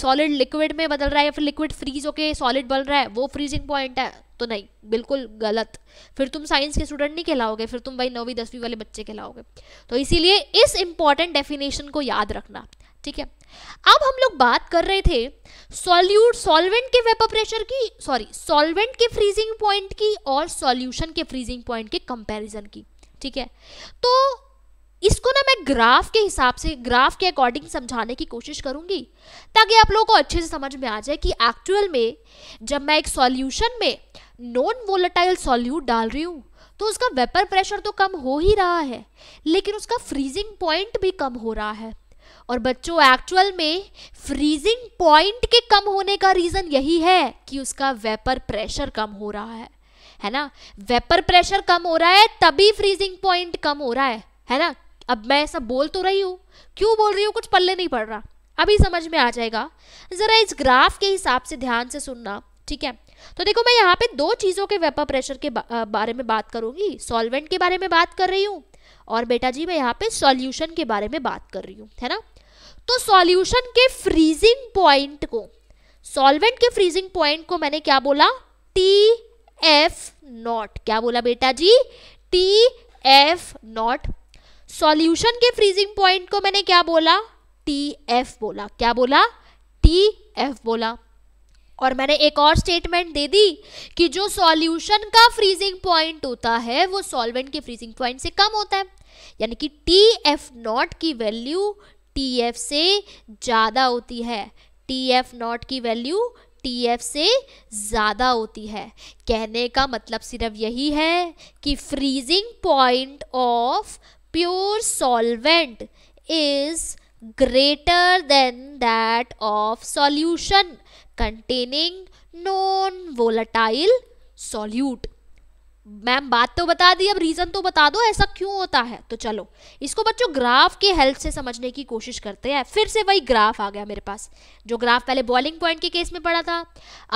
सॉलिड लिक्विड में बदल रहा है या फिर लिक्विड फ्रीज होके सॉलिड बन रहा है वो फ्रीजिंग पॉइंट है तो नहीं बिल्कुल गलत फिर तुम साइंस के स्टूडेंट नहीं कहलाओगे फिर तुम भाई नौवीं दसवीं वाले बच्चे कहलाओगे तो इसीलिए इस इंपॉर्टेंट डेफिनेशन को याद रखना ठीक है अब हम लोग बात कर रहे थे सॉल्यूट सॉल्वेंट के वेपर प्रेशर की सॉरी सॉल्वेंट के फ्रीजिंग पॉइंट की और सॉल्यूशन के फ्रीजिंग पॉइंट के कंपैरिजन की ठीक है तो इसको ना मैं ग्राफ के हिसाब से ग्राफ के अकॉर्डिंग समझाने की कोशिश करूंगी ताकि आप लोगों को अच्छे से समझ में आ जाए कि एक्चुअल में जब मैं एक सॉल्यूशन में नॉन वोलेटाइल सॉल्यूट डाल रही हूँ तो उसका वेपर प्रेशर तो कम हो ही रहा है लेकिन उसका फ्रीजिंग पॉइंट भी कम हो रहा है और बच्चों एक्चुअल में फ्रीजिंग पॉइंट के कम होने का रीज़न यही है कि उसका वेपर प्रेशर कम हो रहा है है ना वेपर प्रेशर कम हो रहा है तभी फ्रीजिंग पॉइंट कम हो रहा है है ना अब मैं ऐसा बोल तो रही हूँ क्यों बोल रही हूँ कुछ पल्ले नहीं पड़ रहा अभी समझ में आ जाएगा ज़रा इस ग्राफ के हिसाब से ध्यान से सुनना ठीक है तो देखो मैं यहाँ पे दो चीज़ों के वेपर प्रेशर के बारे में बात करूंगी सॉल्वेंट के बारे में बात कर रही हूँ और बेटा जी मैं यहाँ पे सॉल्यूशन के बारे में बात कर रही हूँ है ना तो सॉल्यूशन के फ्रीजिंग पॉइंट को सॉल्वेंट के फ्रीजिंग पॉइंट को मैंने क्या बोला टी एफ नॉट क्या बोला बेटा जी टी एफ नॉट सॉल्यूशन के फ्रीजिंग पॉइंट को मैंने क्या बोला टी एफ बोला क्या बोला टी एफ बोला और मैंने एक और स्टेटमेंट दे दी कि जो सॉल्यूशन का फ्रीजिंग पॉइंट होता है वो सॉल्वेंट के फ्रीजिंग पॉइंट से कम होता है यानी कि टी एफ नॉट की वैल्यू टी एफ से ज़्यादा होती है टी एफ नॉट की वैल्यू टी एफ से ज़्यादा होती है कहने का मतलब सिर्फ यही है कि freezing point of pure solvent is greater than that of solution containing non volatile solute ma'am बात तो बता दी अब रीज़न तो बता दो ऐसा क्यों होता है तो चलो इसको बच्चों ग्राफ के हेल्प से समझने की कोशिश करते हैं फिर से वही ग्राफ आ गया मेरे पास जो ग्राफ पहले बॉइलिंग पॉइंट के केस में पड़ा था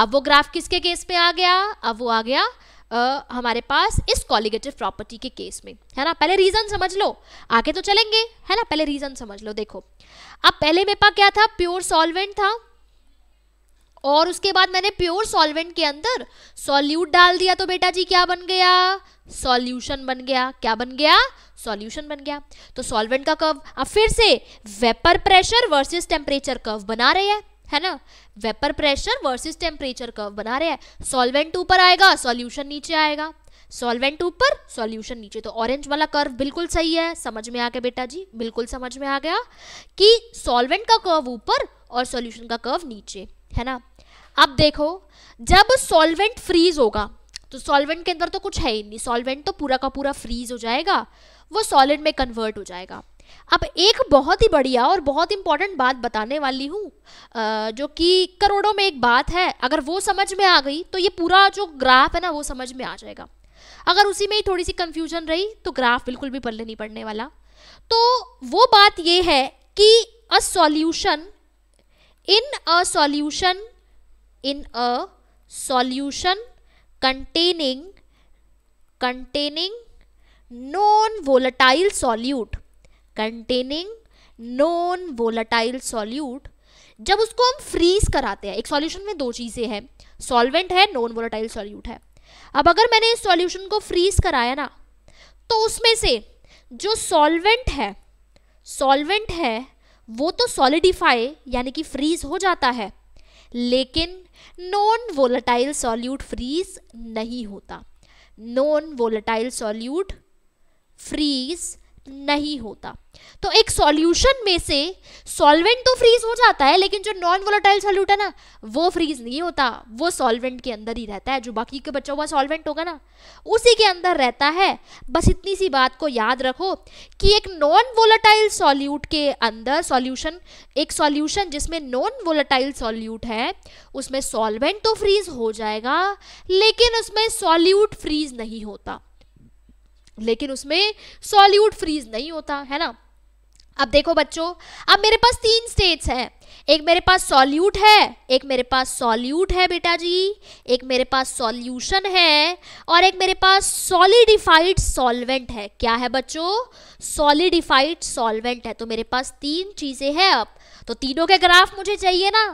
अब वो ग्राफ किसके केस में आ गया अब वो आ गया आ, हमारे पास इस कॉलिगेटिव प्रॉपर्टी के केस में है ना पहले रीज़न समझ लो आगे तो चलेंगे है ना पहले रीज़न समझ लो देखो अब पहले मेरे पास क्या था प्योर सॉल्वेंट था और उसके बाद मैंने प्योर सॉल्वेंट के अंदर सॉल्यूट डाल दिया तो बेटा जी क्या बन गया सॉल्यूशन बन गया क्या बन गया सॉल्यूशन बन गया तो सॉल्वेंट का कर्व अब फिर से vapour pressure versus temperature curve बना रहे हैं है ना vapour pressure versus temperature curve बना रहे हैं सॉल्वेंट ऊपर आएगा सॉल्यूशन नीचे आएगा सॉल्वेंट ऊपर सॉल्यूशन नीचे तो ऑरेंज वाला कर्व बिल्कुल सही है समझ में आ गया बेटा जी बिल्कुल समझ में आ गया कि सॉल्वेंट का कर्व ऊपर और सॉल्यूशन का कर्व नीचे है ना अब देखो जब सॉल्वेंट फ्रीज होगा तो सॉल्वेंट के अंदर तो कुछ है ही नहीं सॉल्वेंट तो पूरा का पूरा फ्रीज हो जाएगा वो सॉलिड में कन्वर्ट हो जाएगा अब एक बहुत ही बढ़िया और बहुत इंपॉर्टेंट बात बताने वाली हूँ जो कि करोड़ों में एक बात है अगर वो समझ में आ गई तो ये पूरा जो ग्राफ है ना वो समझ में आ जाएगा अगर उसी में ही थोड़ी सी कन्फ्यूजन रही तो ग्राफ बिल्कुल भी पल्ले नहीं पड़ने वाला तो वो बात ये है कि a solution in a solution in a solution containing containing non volatile solute containing non volatile solute जब उसको हम फ्रीज कराते हैं एक सॉल्यूशन में दो चीजें हैं सॉल्वेंट है नॉन वोलेटाइल सॉल्यूट है अब अगर मैंने इस सॉल्यूशन को फ्रीज कराया ना तो उसमें से जो सॉल्वेंट है सॉल्वेंट है वो तो सॉलिडिफाई यानी कि फ्रीज हो जाता है लेकिन नॉन वोलेटाइल सॉल्यूट फ्रीज नहीं होता नॉन वोलेटाइल सॉल्यूट फ्रीज नहीं होता तो एक सॉल्यूशन में से सॉल्वेंट तो फ्रीज हो जाता है लेकिन जो नॉन वोलाटाइल सॉल्यूट है ना वो फ्रीज नहीं होता वो सॉल्वेंट के अंदर ही रहता है जो बाकी के बचा हुआ सॉल्वेंट होगा ना उसी के अंदर रहता है बस इतनी सी बात को याद रखो कि एक नॉन वोलाटाइल सॉल्यूट के अंदर सॉल्यूशन एक सॉल्यूशन जिसमें नॉन वोलाटाइल सॉल्यूट है उसमें सॉल्वेंट तो फ्रीज हो जाएगा लेकिन उसमें सॉल्यूट फ्रीज नहीं होता लेकिन उसमें सॉल्यूट फ्रीज नहीं होता है ना अब देखो बच्चों अब मेरे पास तीन स्टेट्स हैं एक मेरे पास सॉल्यूट है एक मेरे पास सॉल्यूट है बेटा जी एक मेरे पास सॉल्यूशन है और एक मेरे पास सॉलिडिफाइड सॉल्वेंट है क्या है बच्चों सॉलिडिफाइड सॉल्वेंट है तो मेरे पास तीन चीज़ें हैं अब तो तीनों के ग्राफ मुझे चाहिए ना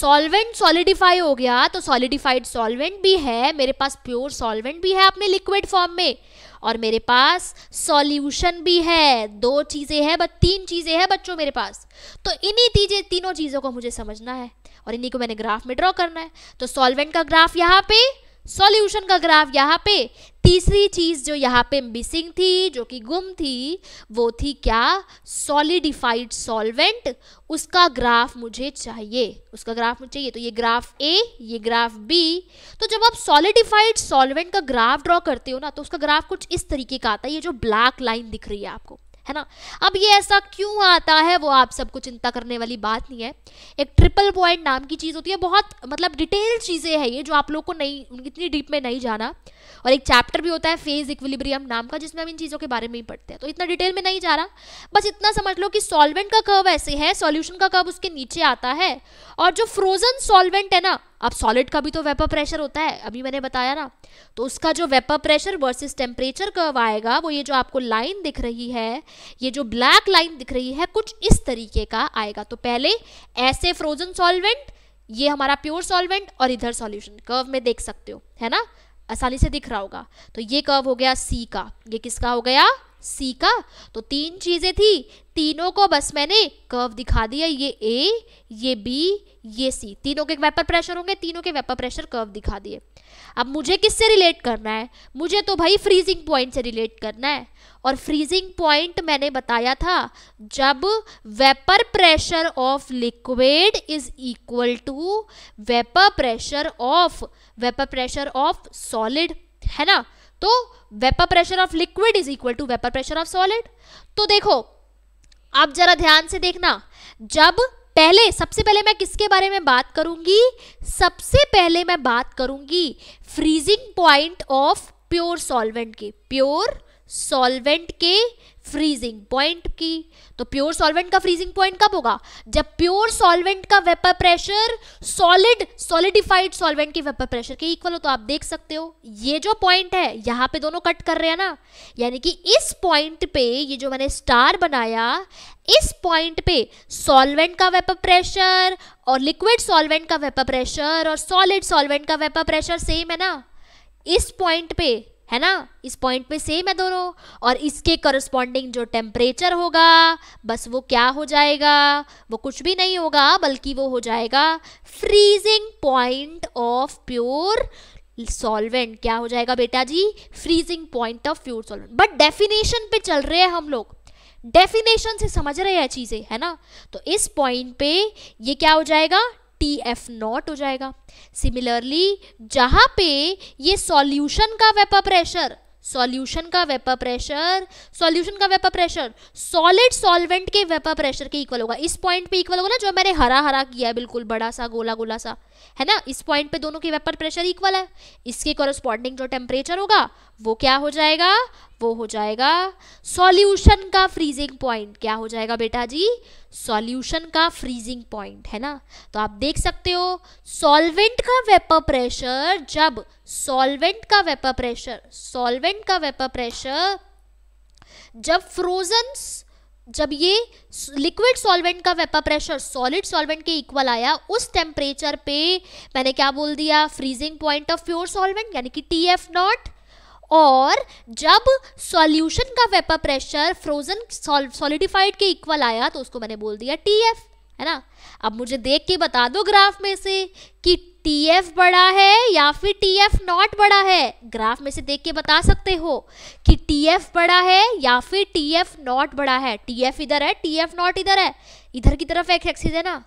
सॉल्वेंट सॉलिडिफाई हो गया तो सॉलिडिफाइड सॉल्वेंट भी है मेरे पास प्योर सॉल्वेंट भी है अपने लिक्विड फॉर्म में और मेरे पास सॉल्यूशन भी है दो चीज़ें हैं बट तीन चीज़ें हैं बच्चों मेरे पास तो इन्हीं चीजें तीनों चीज़ों को मुझे समझना है और इन्हीं को मैंने ग्राफ में ड्रॉ करना है तो सॉल्वेंट का ग्राफ यहाँ पे सॉल्यूशन का ग्राफ यहाँ पे तीसरी चीज़ जो यहाँ पे मिसिंग थी जो कि गुम थी वो थी क्या सॉलिडिफाइड सॉल्वेंट उसका ग्राफ मुझे चाहिए उसका ग्राफ मुझे चाहिए तो ये ग्राफ ए ये ग्राफ बी तो जब आप सॉलिडिफाइड सॉल्वेंट का ग्राफ ड्रॉ करते हो ना तो उसका ग्राफ कुछ इस तरीके का आता है ये जो ब्लैक लाइन दिख रही है आपको है ना अब ये ऐसा क्यों आता है वो आप सबको चिंता करने वाली बात नहीं है एक ट्रिपल पॉइंट नाम की चीज़ होती है बहुत मतलब डिटेल चीज़ें है ये जो आप लोग को नहीं इतनी डीप में नहीं जाना और एक चैप्टर भी होता है फेज इक्विलिब्रियम नाम का जिसमें हम इन चीज़ों के बारे में ही पढ़ते हैं तो इतना डिटेल में नहीं जा रहा बस इतना समझ लो कि सॉल्वेंट का कर्व ऐसे है सॉल्यूशन का कर्व उसके नीचे आता है और जो फ्रोजन सॉल्वेंट है ना अब सॉलिड का भी तो वेपर प्रेशर होता है अभी मैंने बताया ना तो उसका जो vapour pressure versus temperature curve आएगा वो ये जो आपको लाइन दिख रही है ये जो ब्लैक लाइन दिख रही है कुछ इस तरीके का आएगा तो पहले ऐसे फ्रोजन सॉल्वेंट ये हमारा प्योर सॉल्वेंट और इधर सॉल्यूशन कर्व में देख सकते हो है ना आसानी से दिख रहा होगा तो ये कर्व हो गया सी का ये किसका हो गया सी का तो तीन चीज़ें थी तीनों को बस मैंने कर्व दिखा दिया ये ए ये बी ये सी तीनों के वेपर प्रेशर होंगे तीनों के वेपर प्रेशर कर्व दिखा दिए अब मुझे किससे रिलेट करना है मुझे तो भाई फ्रीजिंग पॉइंट से रिलेट करना है और फ्रीजिंग पॉइंट मैंने बताया था जब vapour pressure of liquid is equal to vapour pressure of vapour pressure of solid है ना तो vapour pressure of liquid is equal to vapour pressure of solid तो देखो आप जरा ध्यान से देखना जब पहले सबसे पहले मैं किसके बारे में बात करूंगी सबसे पहले मैं बात करूंगी freezing point of pure solvent के प्योर सॉल्वेंट के फ्रीजिंग पॉइंट की तो प्योर सॉल्वेंट का फ्रीजिंग पॉइंट कब होगा जब प्योर सॉल्वेंट का vapour pressure solid solidified solvent के वेपर प्रेशर के इक्वल हो तो आप देख सकते हो ये जो पॉइंट है यहां पे दोनों कट कर रहे हैं ना यानी कि इस पॉइंट पे ये जो मैंने स्टार बनाया इस पॉइंट पे सॉल्वेंट का वेपर प्रेशर और लिक्विड सॉल्वेंट का वेपर प्रेशर और सॉलिड सॉल्वेंट का वेपर प्रेशर सेम है ना इस पॉइंट पे है ना इस पॉइंट पे सेम है दोनों और इसके करस्पॉन्डिंग जो टेम्परेचर होगा बस वो क्या हो जाएगा वो कुछ भी नहीं होगा बल्कि वो हो जाएगा freezing point of pure solvent क्या हो जाएगा बेटा जी freezing point of pure solvent but definition पे चल रहे हैं हम लोग डेफिनेशन से समझ रहे हैं चीज़ें है ना तो इस पॉइंट पे ये क्या हो जाएगा टी एफ नॉट हो जाएगा सिमिलरली जहां पे ये सॉल्यूशन का वेपर प्रेशर सॉल्यूशन का वेपर प्रेशर सॉल्यूशन का वेपर प्रेशर सॉलिड सॉल्वेंट के वेपर प्रेशर के इक्वल होगा इस पॉइंट पे इक्वल होगा ना जो मैंने हरा हरा किया है बिल्कुल बड़ा सा गोला गोला सा है ना इस पॉइंट पे दोनों के वेपर प्रेशर इक्वल है इसके कॉरेस्पॉन्डिंग जो टेम्परेचर होगा वो क्या हो जाएगा वो हो जाएगा सॉल्यूशन का फ्रीजिंग पॉइंट क्या हो जाएगा बेटा जी सॉल्यूशन का फ्रीजिंग पॉइंट है ना तो आप देख सकते हो सॉल्वेंट का वेपर प्रेशर जब सॉल्वेंट का वेपर प्रेशर सॉल्वेंट का वेपर प्रेशर जब फ्रोजन जब ये लिक्विड सॉल्वेंट का वेपर प्रेशर सॉलिड सॉल्वेंट के इक्वल आया उस टेम्परेचर पे मैंने क्या बोल दिया freezing point of pure solvent यानी कि टी एफ नॉट और जब सॉल्यूशन का वेपर प्रेशर फ्रोजन सॉलिडिफाइड के इक्वल आया तो उसको मैंने बोल दिया टी एफ है ना अब मुझे देख के बता दो ग्राफ में से कि टी एफ बड़ा है या फिर टी एफ नॉट बड़ा है ग्राफ में से देख के बता सकते हो कि टी एफ बड़ा है या फिर टी एफ नॉट बड़ा है टी एफ इधर है टी एफ नॉट इधर है इधर की तरफ एक्स एक्सिस है ना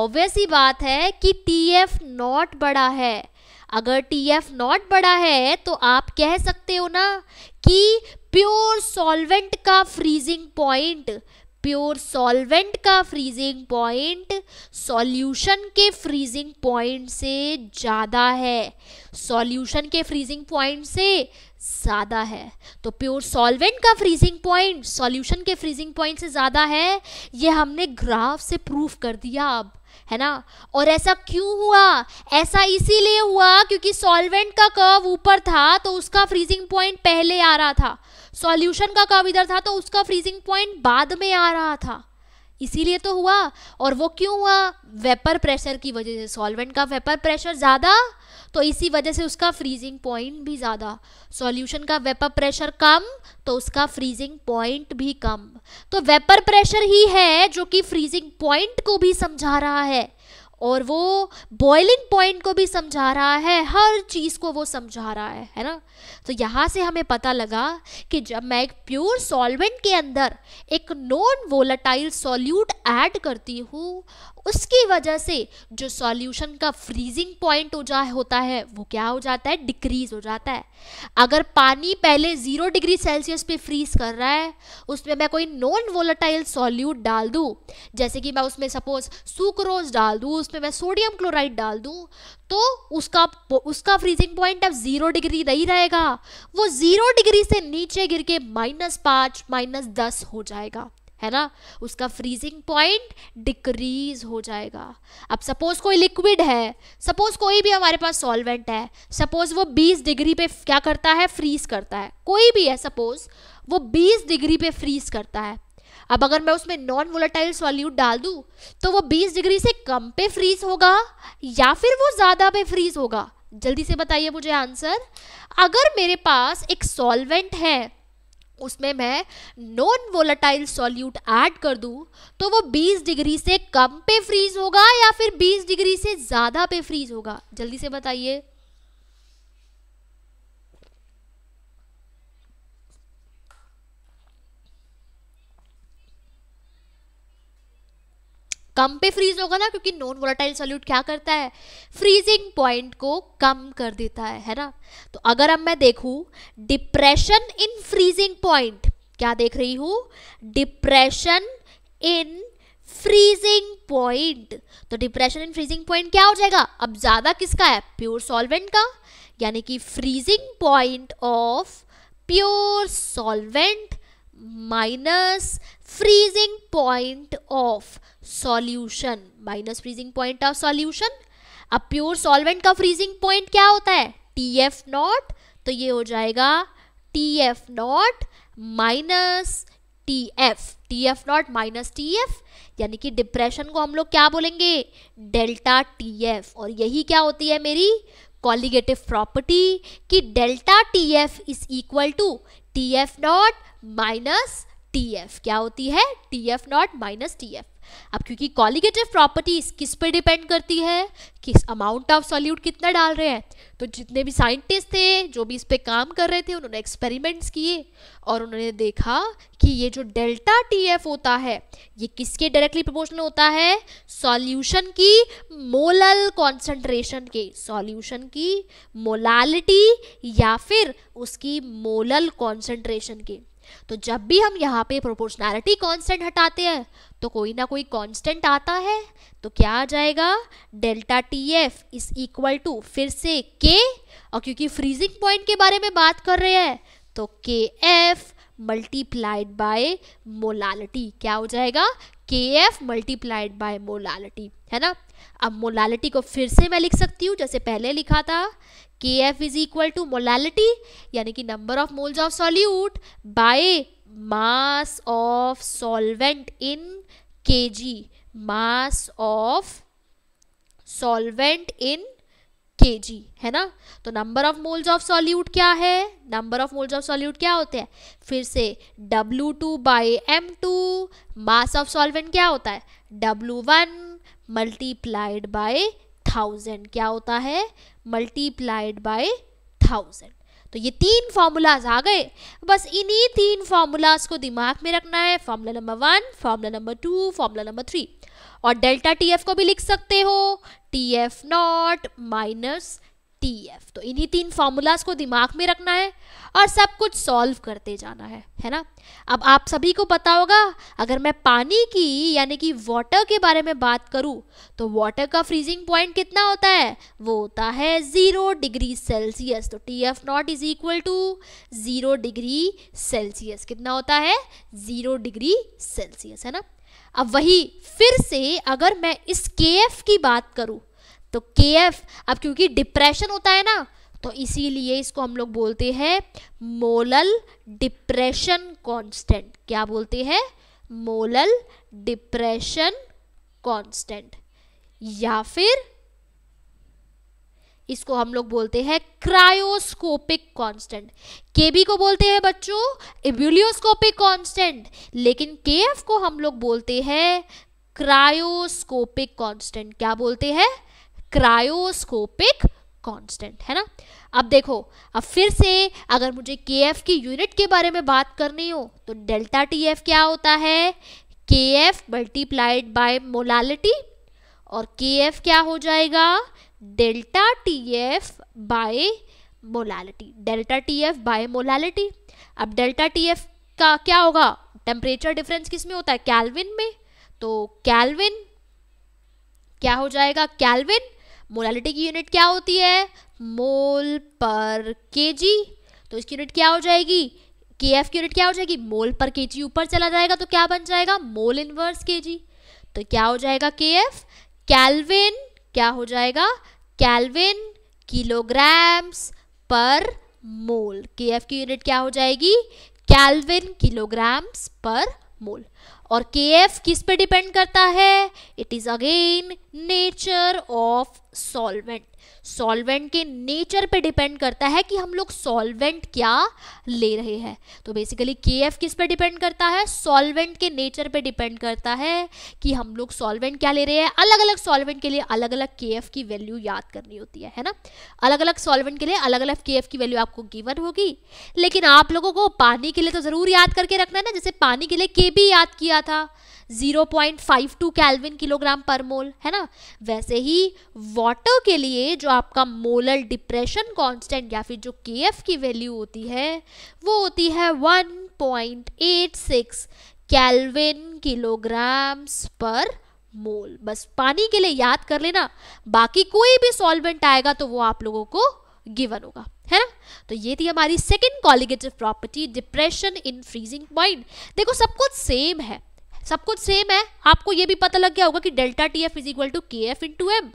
ऑब्वियस ही बात है कि टी एफ नॉट बड़ा है अगर टी एफ नॉट बड़ा है तो आप कह सकते हो ना कि प्योर सॉल्वेंट का फ्रीजिंग पॉइंट प्योर सॉल्वेंट का फ्रीजिंग पॉइंट सॉल्यूशन के फ्रीजिंग पॉइंट से ज़्यादा है सॉल्यूशन के फ्रीजिंग पॉइंट से ज़्यादा है तो प्योर सॉल्वेंट का फ्रीजिंग पॉइंट सॉल्यूशन के फ्रीजिंग पॉइंट से ज़्यादा है ये हमने ग्राफ से प्रूफ कर दिया अब है ना और ऐसा क्यों हुआ ऐसा इसीलिए हुआ क्योंकि सॉल्वेंट का कर्व ऊपर था तो उसका फ्रीजिंग पॉइंट पहले आ रहा था सॉल्यूशन का कर्व इधर था तो उसका फ्रीजिंग पॉइंट बाद में आ रहा था इसीलिए तो हुआ और वो क्यों हुआ वेपर प्रेशर की वजह से सॉल्वेंट का वेपर प्रेशर ज़्यादा तो इसी वजह से उसका फ्रीजिंग पॉइंट भी ज़्यादा सॉल्यूशन का वेपर प्रेशर कम तो उसका फ्रीजिंग पॉइंट भी कम तो वेपर प्रेशर ही है जो कि फ्रीजिंग पॉइंट को भी समझा रहा है और वो बॉइलिंग पॉइंट को भी समझा रहा है हर चीज़ को वो समझा रहा है है ना तो यहां से हमें पता लगा कि जब मैं एक प्योर सॉल्वेंट के अंदर एक नॉन वोलाटाइल सॉल्यूट ऐड करती हूँ उसकी वजह से जो सॉल्यूशन का फ्रीजिंग पॉइंट हो जा होता है वो क्या हो जाता है डिक्रीज हो जाता है अगर पानी पहले ज़ीरो डिग्री सेल्सियस पे फ्रीज कर रहा है उसमें मैं कोई नॉन वोलाटाइल सॉल्यूट डाल दूँ जैसे कि मैं उसमें सपोज सुक्रोज डाल दूँ उसमें मैं सोडियम क्लोराइड डाल दूँ तो उसका उसका फ्रीजिंग पॉइंट अब ज़ीरो डिग्री नहीं रहेगा वो ज़ीरो डिग्री से नीचे गिर के माइनस पाँच माइनस दस हो जाएगा है ना उसका फ्रीजिंग पॉइंट डिक्रीज हो जाएगा अब सपोज कोई लिक्विड है सपोज कोई भी हमारे पास सॉल्वेंट है सपोज वो 20 डिग्री पे क्या करता है फ्रीज करता है कोई भी है सपोज वो 20 डिग्री पे फ्रीज करता है अब अगर मैं उसमें नॉन वोलाटाइल सॉल्यूट डाल दूँ तो वो 20 डिग्री से कम पे फ्रीज होगा या फिर वो ज़्यादा पे फ्रीज होगा जल्दी से बताइए मुझे आंसर अगर मेरे पास एक सॉल्वेंट है उसमें मैं नॉन वोलाटाइल सॉल्यूट ऐड कर दूँ तो वो 20 डिग्री से कम पे फ्रीज होगा या फिर 20 डिग्री से ज़्यादा पे फ्रीज होगा जल्दी से बताइए कम पे फ्रीज होगा ना क्योंकि नॉन वोलाटाइल सॉल्यूट क्या करता है फ्रीजिंग पॉइंट को कम कर देता है है ना तो अगर अब मैं देखूं डिप्रेशन इन फ्रीजिंग पॉइंट क्या देख रही हूं डिप्रेशन इन फ्रीजिंग पॉइंट तो डिप्रेशन इन फ्रीजिंग पॉइंट क्या हो जाएगा अब ज़्यादा किसका है प्योर सॉल्वेंट का यानी कि freezing point of pure solvent minus freezing point of solution minus freezing point of solution अब प्योर सॉल्वेंट का फ्रीजिंग पॉइंट क्या होता है टी एफ नॉट तो ये हो जाएगा T F naught minus T F T F naught minus T F यानी कि डिप्रेशन को हम लोग क्या बोलेंगे डेल्टा टी एफ और यही क्या होती है मेरी कॉलिगेटिव प्रॉपर्टी कि delta T F is equal to T F naught minus T F क्या होती है T F naught minus T F अब क्योंकि कॉलिगेटिव प्रॉपर्टीज किस पे डिपेंड करती है किस अमाउंट ऑफ सॉल्यूट कितना डाल रहे हैं तो जितने भी साइंटिस्ट थे जो भी इस पे काम कर रहे थे उन्होंने एक्सपेरिमेंट्स किए और उन्होंने देखा कि ये जो डेल्टा टी एफ होता है ये किसके डायरेक्टली प्रोपोर्शनल होता है सॉल्यूशन की मोलल कॉन्सेंट्रेशन के सॉल्यूशन की मोलालिटी या फिर उसकी मोलल कॉन्सेंट्रेशन के तो जब भी हम यहाँ पे प्रोपोर्शनैलिटी कांस्टेंट हटाते हैं तो कोई ना कोई कांस्टेंट आता है तो क्या आ जाएगा delta T F is equal to फिर से के और क्योंकि फ्रीजिंग पॉइंट के बारे में बात कर रहे हैं तो के एफ मल्टीप्लाइड बाय मोलालिटी क्या हो जाएगा के एफ मल्टीप्लाइड बाय मोलालिटी है ना अब मोलालिटी को फिर से मैं लिख सकती हूँ जैसे पहले लिखा था K F is equal to molality यानी कि number of moles of solute by mass of solvent in K G mass of solvent in K जी है ना तो number of moles of solute क्या है number of moles of solute क्या होते हैं फिर से W two by M two mass of solvent क्या होता है W one multiplied by thousand क्या होता है मल्टीप्लाइड बाय थाउजेंड तो ये तीन फार्मूलाज आ गए बस इन्हीं तीन फार्मूलाज को दिमाग में रखना है formula number one formula number two formula number three और डेल्टा टी एफ को भी लिख सकते हो T F naught minus T F तो इन्हीं तीन फार्मूलाज को दिमाग में रखना है और सब कुछ सॉल्व करते जाना है है ना अब आप सभी को पता होगा अगर मैं पानी की यानी कि वाटर के बारे में बात करूँ तो वाटर का फ्रीजिंग पॉइंट कितना होता है वो होता है ज़ीरो डिग्री सेल्सियस तो T F naught is equal to zero degree Celsius कितना होता है ज़ीरो डिग्री सेल्सियस है ना अब वही फिर से अगर मैं इस के एफ की बात करूँ तो के अब क्योंकि डिप्रेशन होता है ना तो इसीलिए इसको हम लोग बोलते हैं मोलल डिप्रेशन कांस्टेंट क्या बोलते हैं मोलल डिप्रेशन कांस्टेंट या फिर इसको हम लोग बोलते हैं क्रायोस्कोपिक कांस्टेंट के बी को बोलते हैं बच्चों इब्यूलियोस्कोपिक कांस्टेंट लेकिन के एफ को हम लोग बोलते हैं क्रायोस्कोपिक कांस्टेंट क्या बोलते हैं क्रायोस्कोपिक कांस्टेंट है ना अब देखो अब फिर से अगर मुझे के एफ की यूनिट के बारे में बात करनी हो तो डेल्टा टी एफ क्या होता है के एफ मल्टीप्लाइड बाय मोलालिटी और के एफ क्या हो जाएगा delta T F by molality delta T F by molality अब डेल्टा टी एफ का क्या होगा टेम्परेचर डिफरेंस किस में होता है कैलविन में तो कैलविन क्या हो जाएगा कैलविन मोलालिटी की यूनिट क्या होती है मोल पर के तो इसकी यूनिट क्या हो जाएगी के एफ की यूनिट क्या हो जाएगी मोल पर के ऊपर चला जाएगा तो क्या बन जाएगा मोल इनवर्स के तो क्या हो जाएगा के एफ कैलविन क्या हो जाएगा कैलविन किलोग्राम्स पर मोल के एफ की यूनिट क्या हो जाएगी कैलविन किलोग्राम्स पर मोल और के एफ किस पे डिपेंड करता है it is again nature of solvent solvent के नेचर पे डिपेंड करता है कि हम लोग सॉल्वेंट क्या ले रहे हैं तो बेसिकली के किस पे डिपेंड करता है सॉल्वेंट के नेचर पे डिपेंड करता है कि हम लोग सॉल्वेंट क्या ले रहे हैं अलग अलग सॉल्वेंट के लिए अलग अलग के एफ की वैल्यू याद करनी होती है है ना अलग अलग सॉल्वेंट के लिए अलग अलग के एफ की वैल्यू आपको गिवन होगी लेकिन आप लोगों को पानी के लिए तो ज़रूर याद करके रखना है ना जैसे पानी के लिए के याद किया था 0.52 कैल्विन किलोग्राम पर मोल है ना वैसे ही वाटर के लिए जो आपका मोलर डिप्रेशन कांस्टेंट या फिर जो के की वैल्यू होती है वो होती है 1.86 कैल्विन किलोग्राम्स पर मोल बस पानी के लिए याद कर लेना बाकी कोई भी सॉल्वेंट आएगा तो वो आप लोगों को गिवन होगा है ना तो ये थी हमारी second colligative property depression in freezing point देखो सब कुछ सेम है सब कुछ सेम है आपको ये भी पता लग गया होगा कि delta T F is equal to K F into M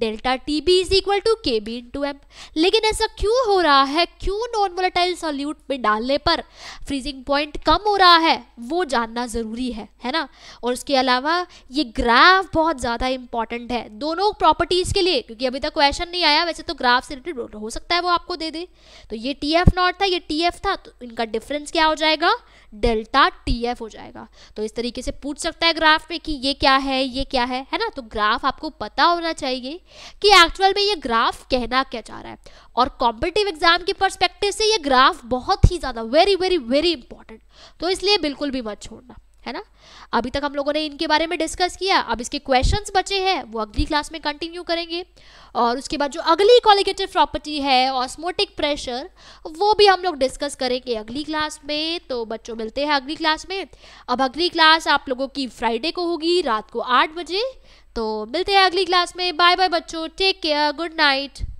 delta T B is equal to K B into M लेकिन ऐसा क्यों हो रहा है क्यों नॉन वोलेटाइल सॉल्यूट में डालने पर फ्रीजिंग पॉइंट कम हो रहा है वो जानना ज़रूरी है है ना और उसके अलावा ये ग्राफ बहुत ज़्यादा इंपॉर्टेंट है दोनों प्रॉपर्टीज़ के लिए क्योंकि अभी तक क्वेश्चन नहीं आया वैसे तो ग्राफ से रिलेटेड हो सकता है वो आपको दे दे तो ये टी एफ नॉट था ये टी एफ था तो इनका डिफरेंस क्या हो जाएगा डेल्टा टी एफ हो जाएगा तो इस तरीके से पूछ सकता है ग्राफ में कि ये क्या है ये क्या है है ना तो ग्राफ आपको पता होना चाहिए कि एक्चुअल में ये ग्राफ कहना क्या चाह रहा है और कॉम्पिटिटिव एग्जाम के परस्पेक्टिव से ये ग्राफ बहुत ही ज़्यादा वेरी वेरी वेरी इंपॉर्टेंट तो इसलिए बिल्कुल भी मत छोड़ना है ना अभी तक हम लोगों ने इनके बारे में डिस्कस किया अब इसके क्वेश्चन बचे हैं वो अगली क्लास में कंटिन्यू करेंगे और उसके बाद जो अगली कॉलिगेटिव प्रॉपर्टी है ऑस्मोटिक प्रेशर वो भी हम लोग डिस्कस करेंगे अगली क्लास में तो बच्चों मिलते हैं अगली क्लास में अब अगली क्लास आप लोगों की फ्राइडे को होगी रात को आठ बजे तो मिलते हैं अगली क्लास में बाय बाय बच्चों टेक केयर गुड नाइट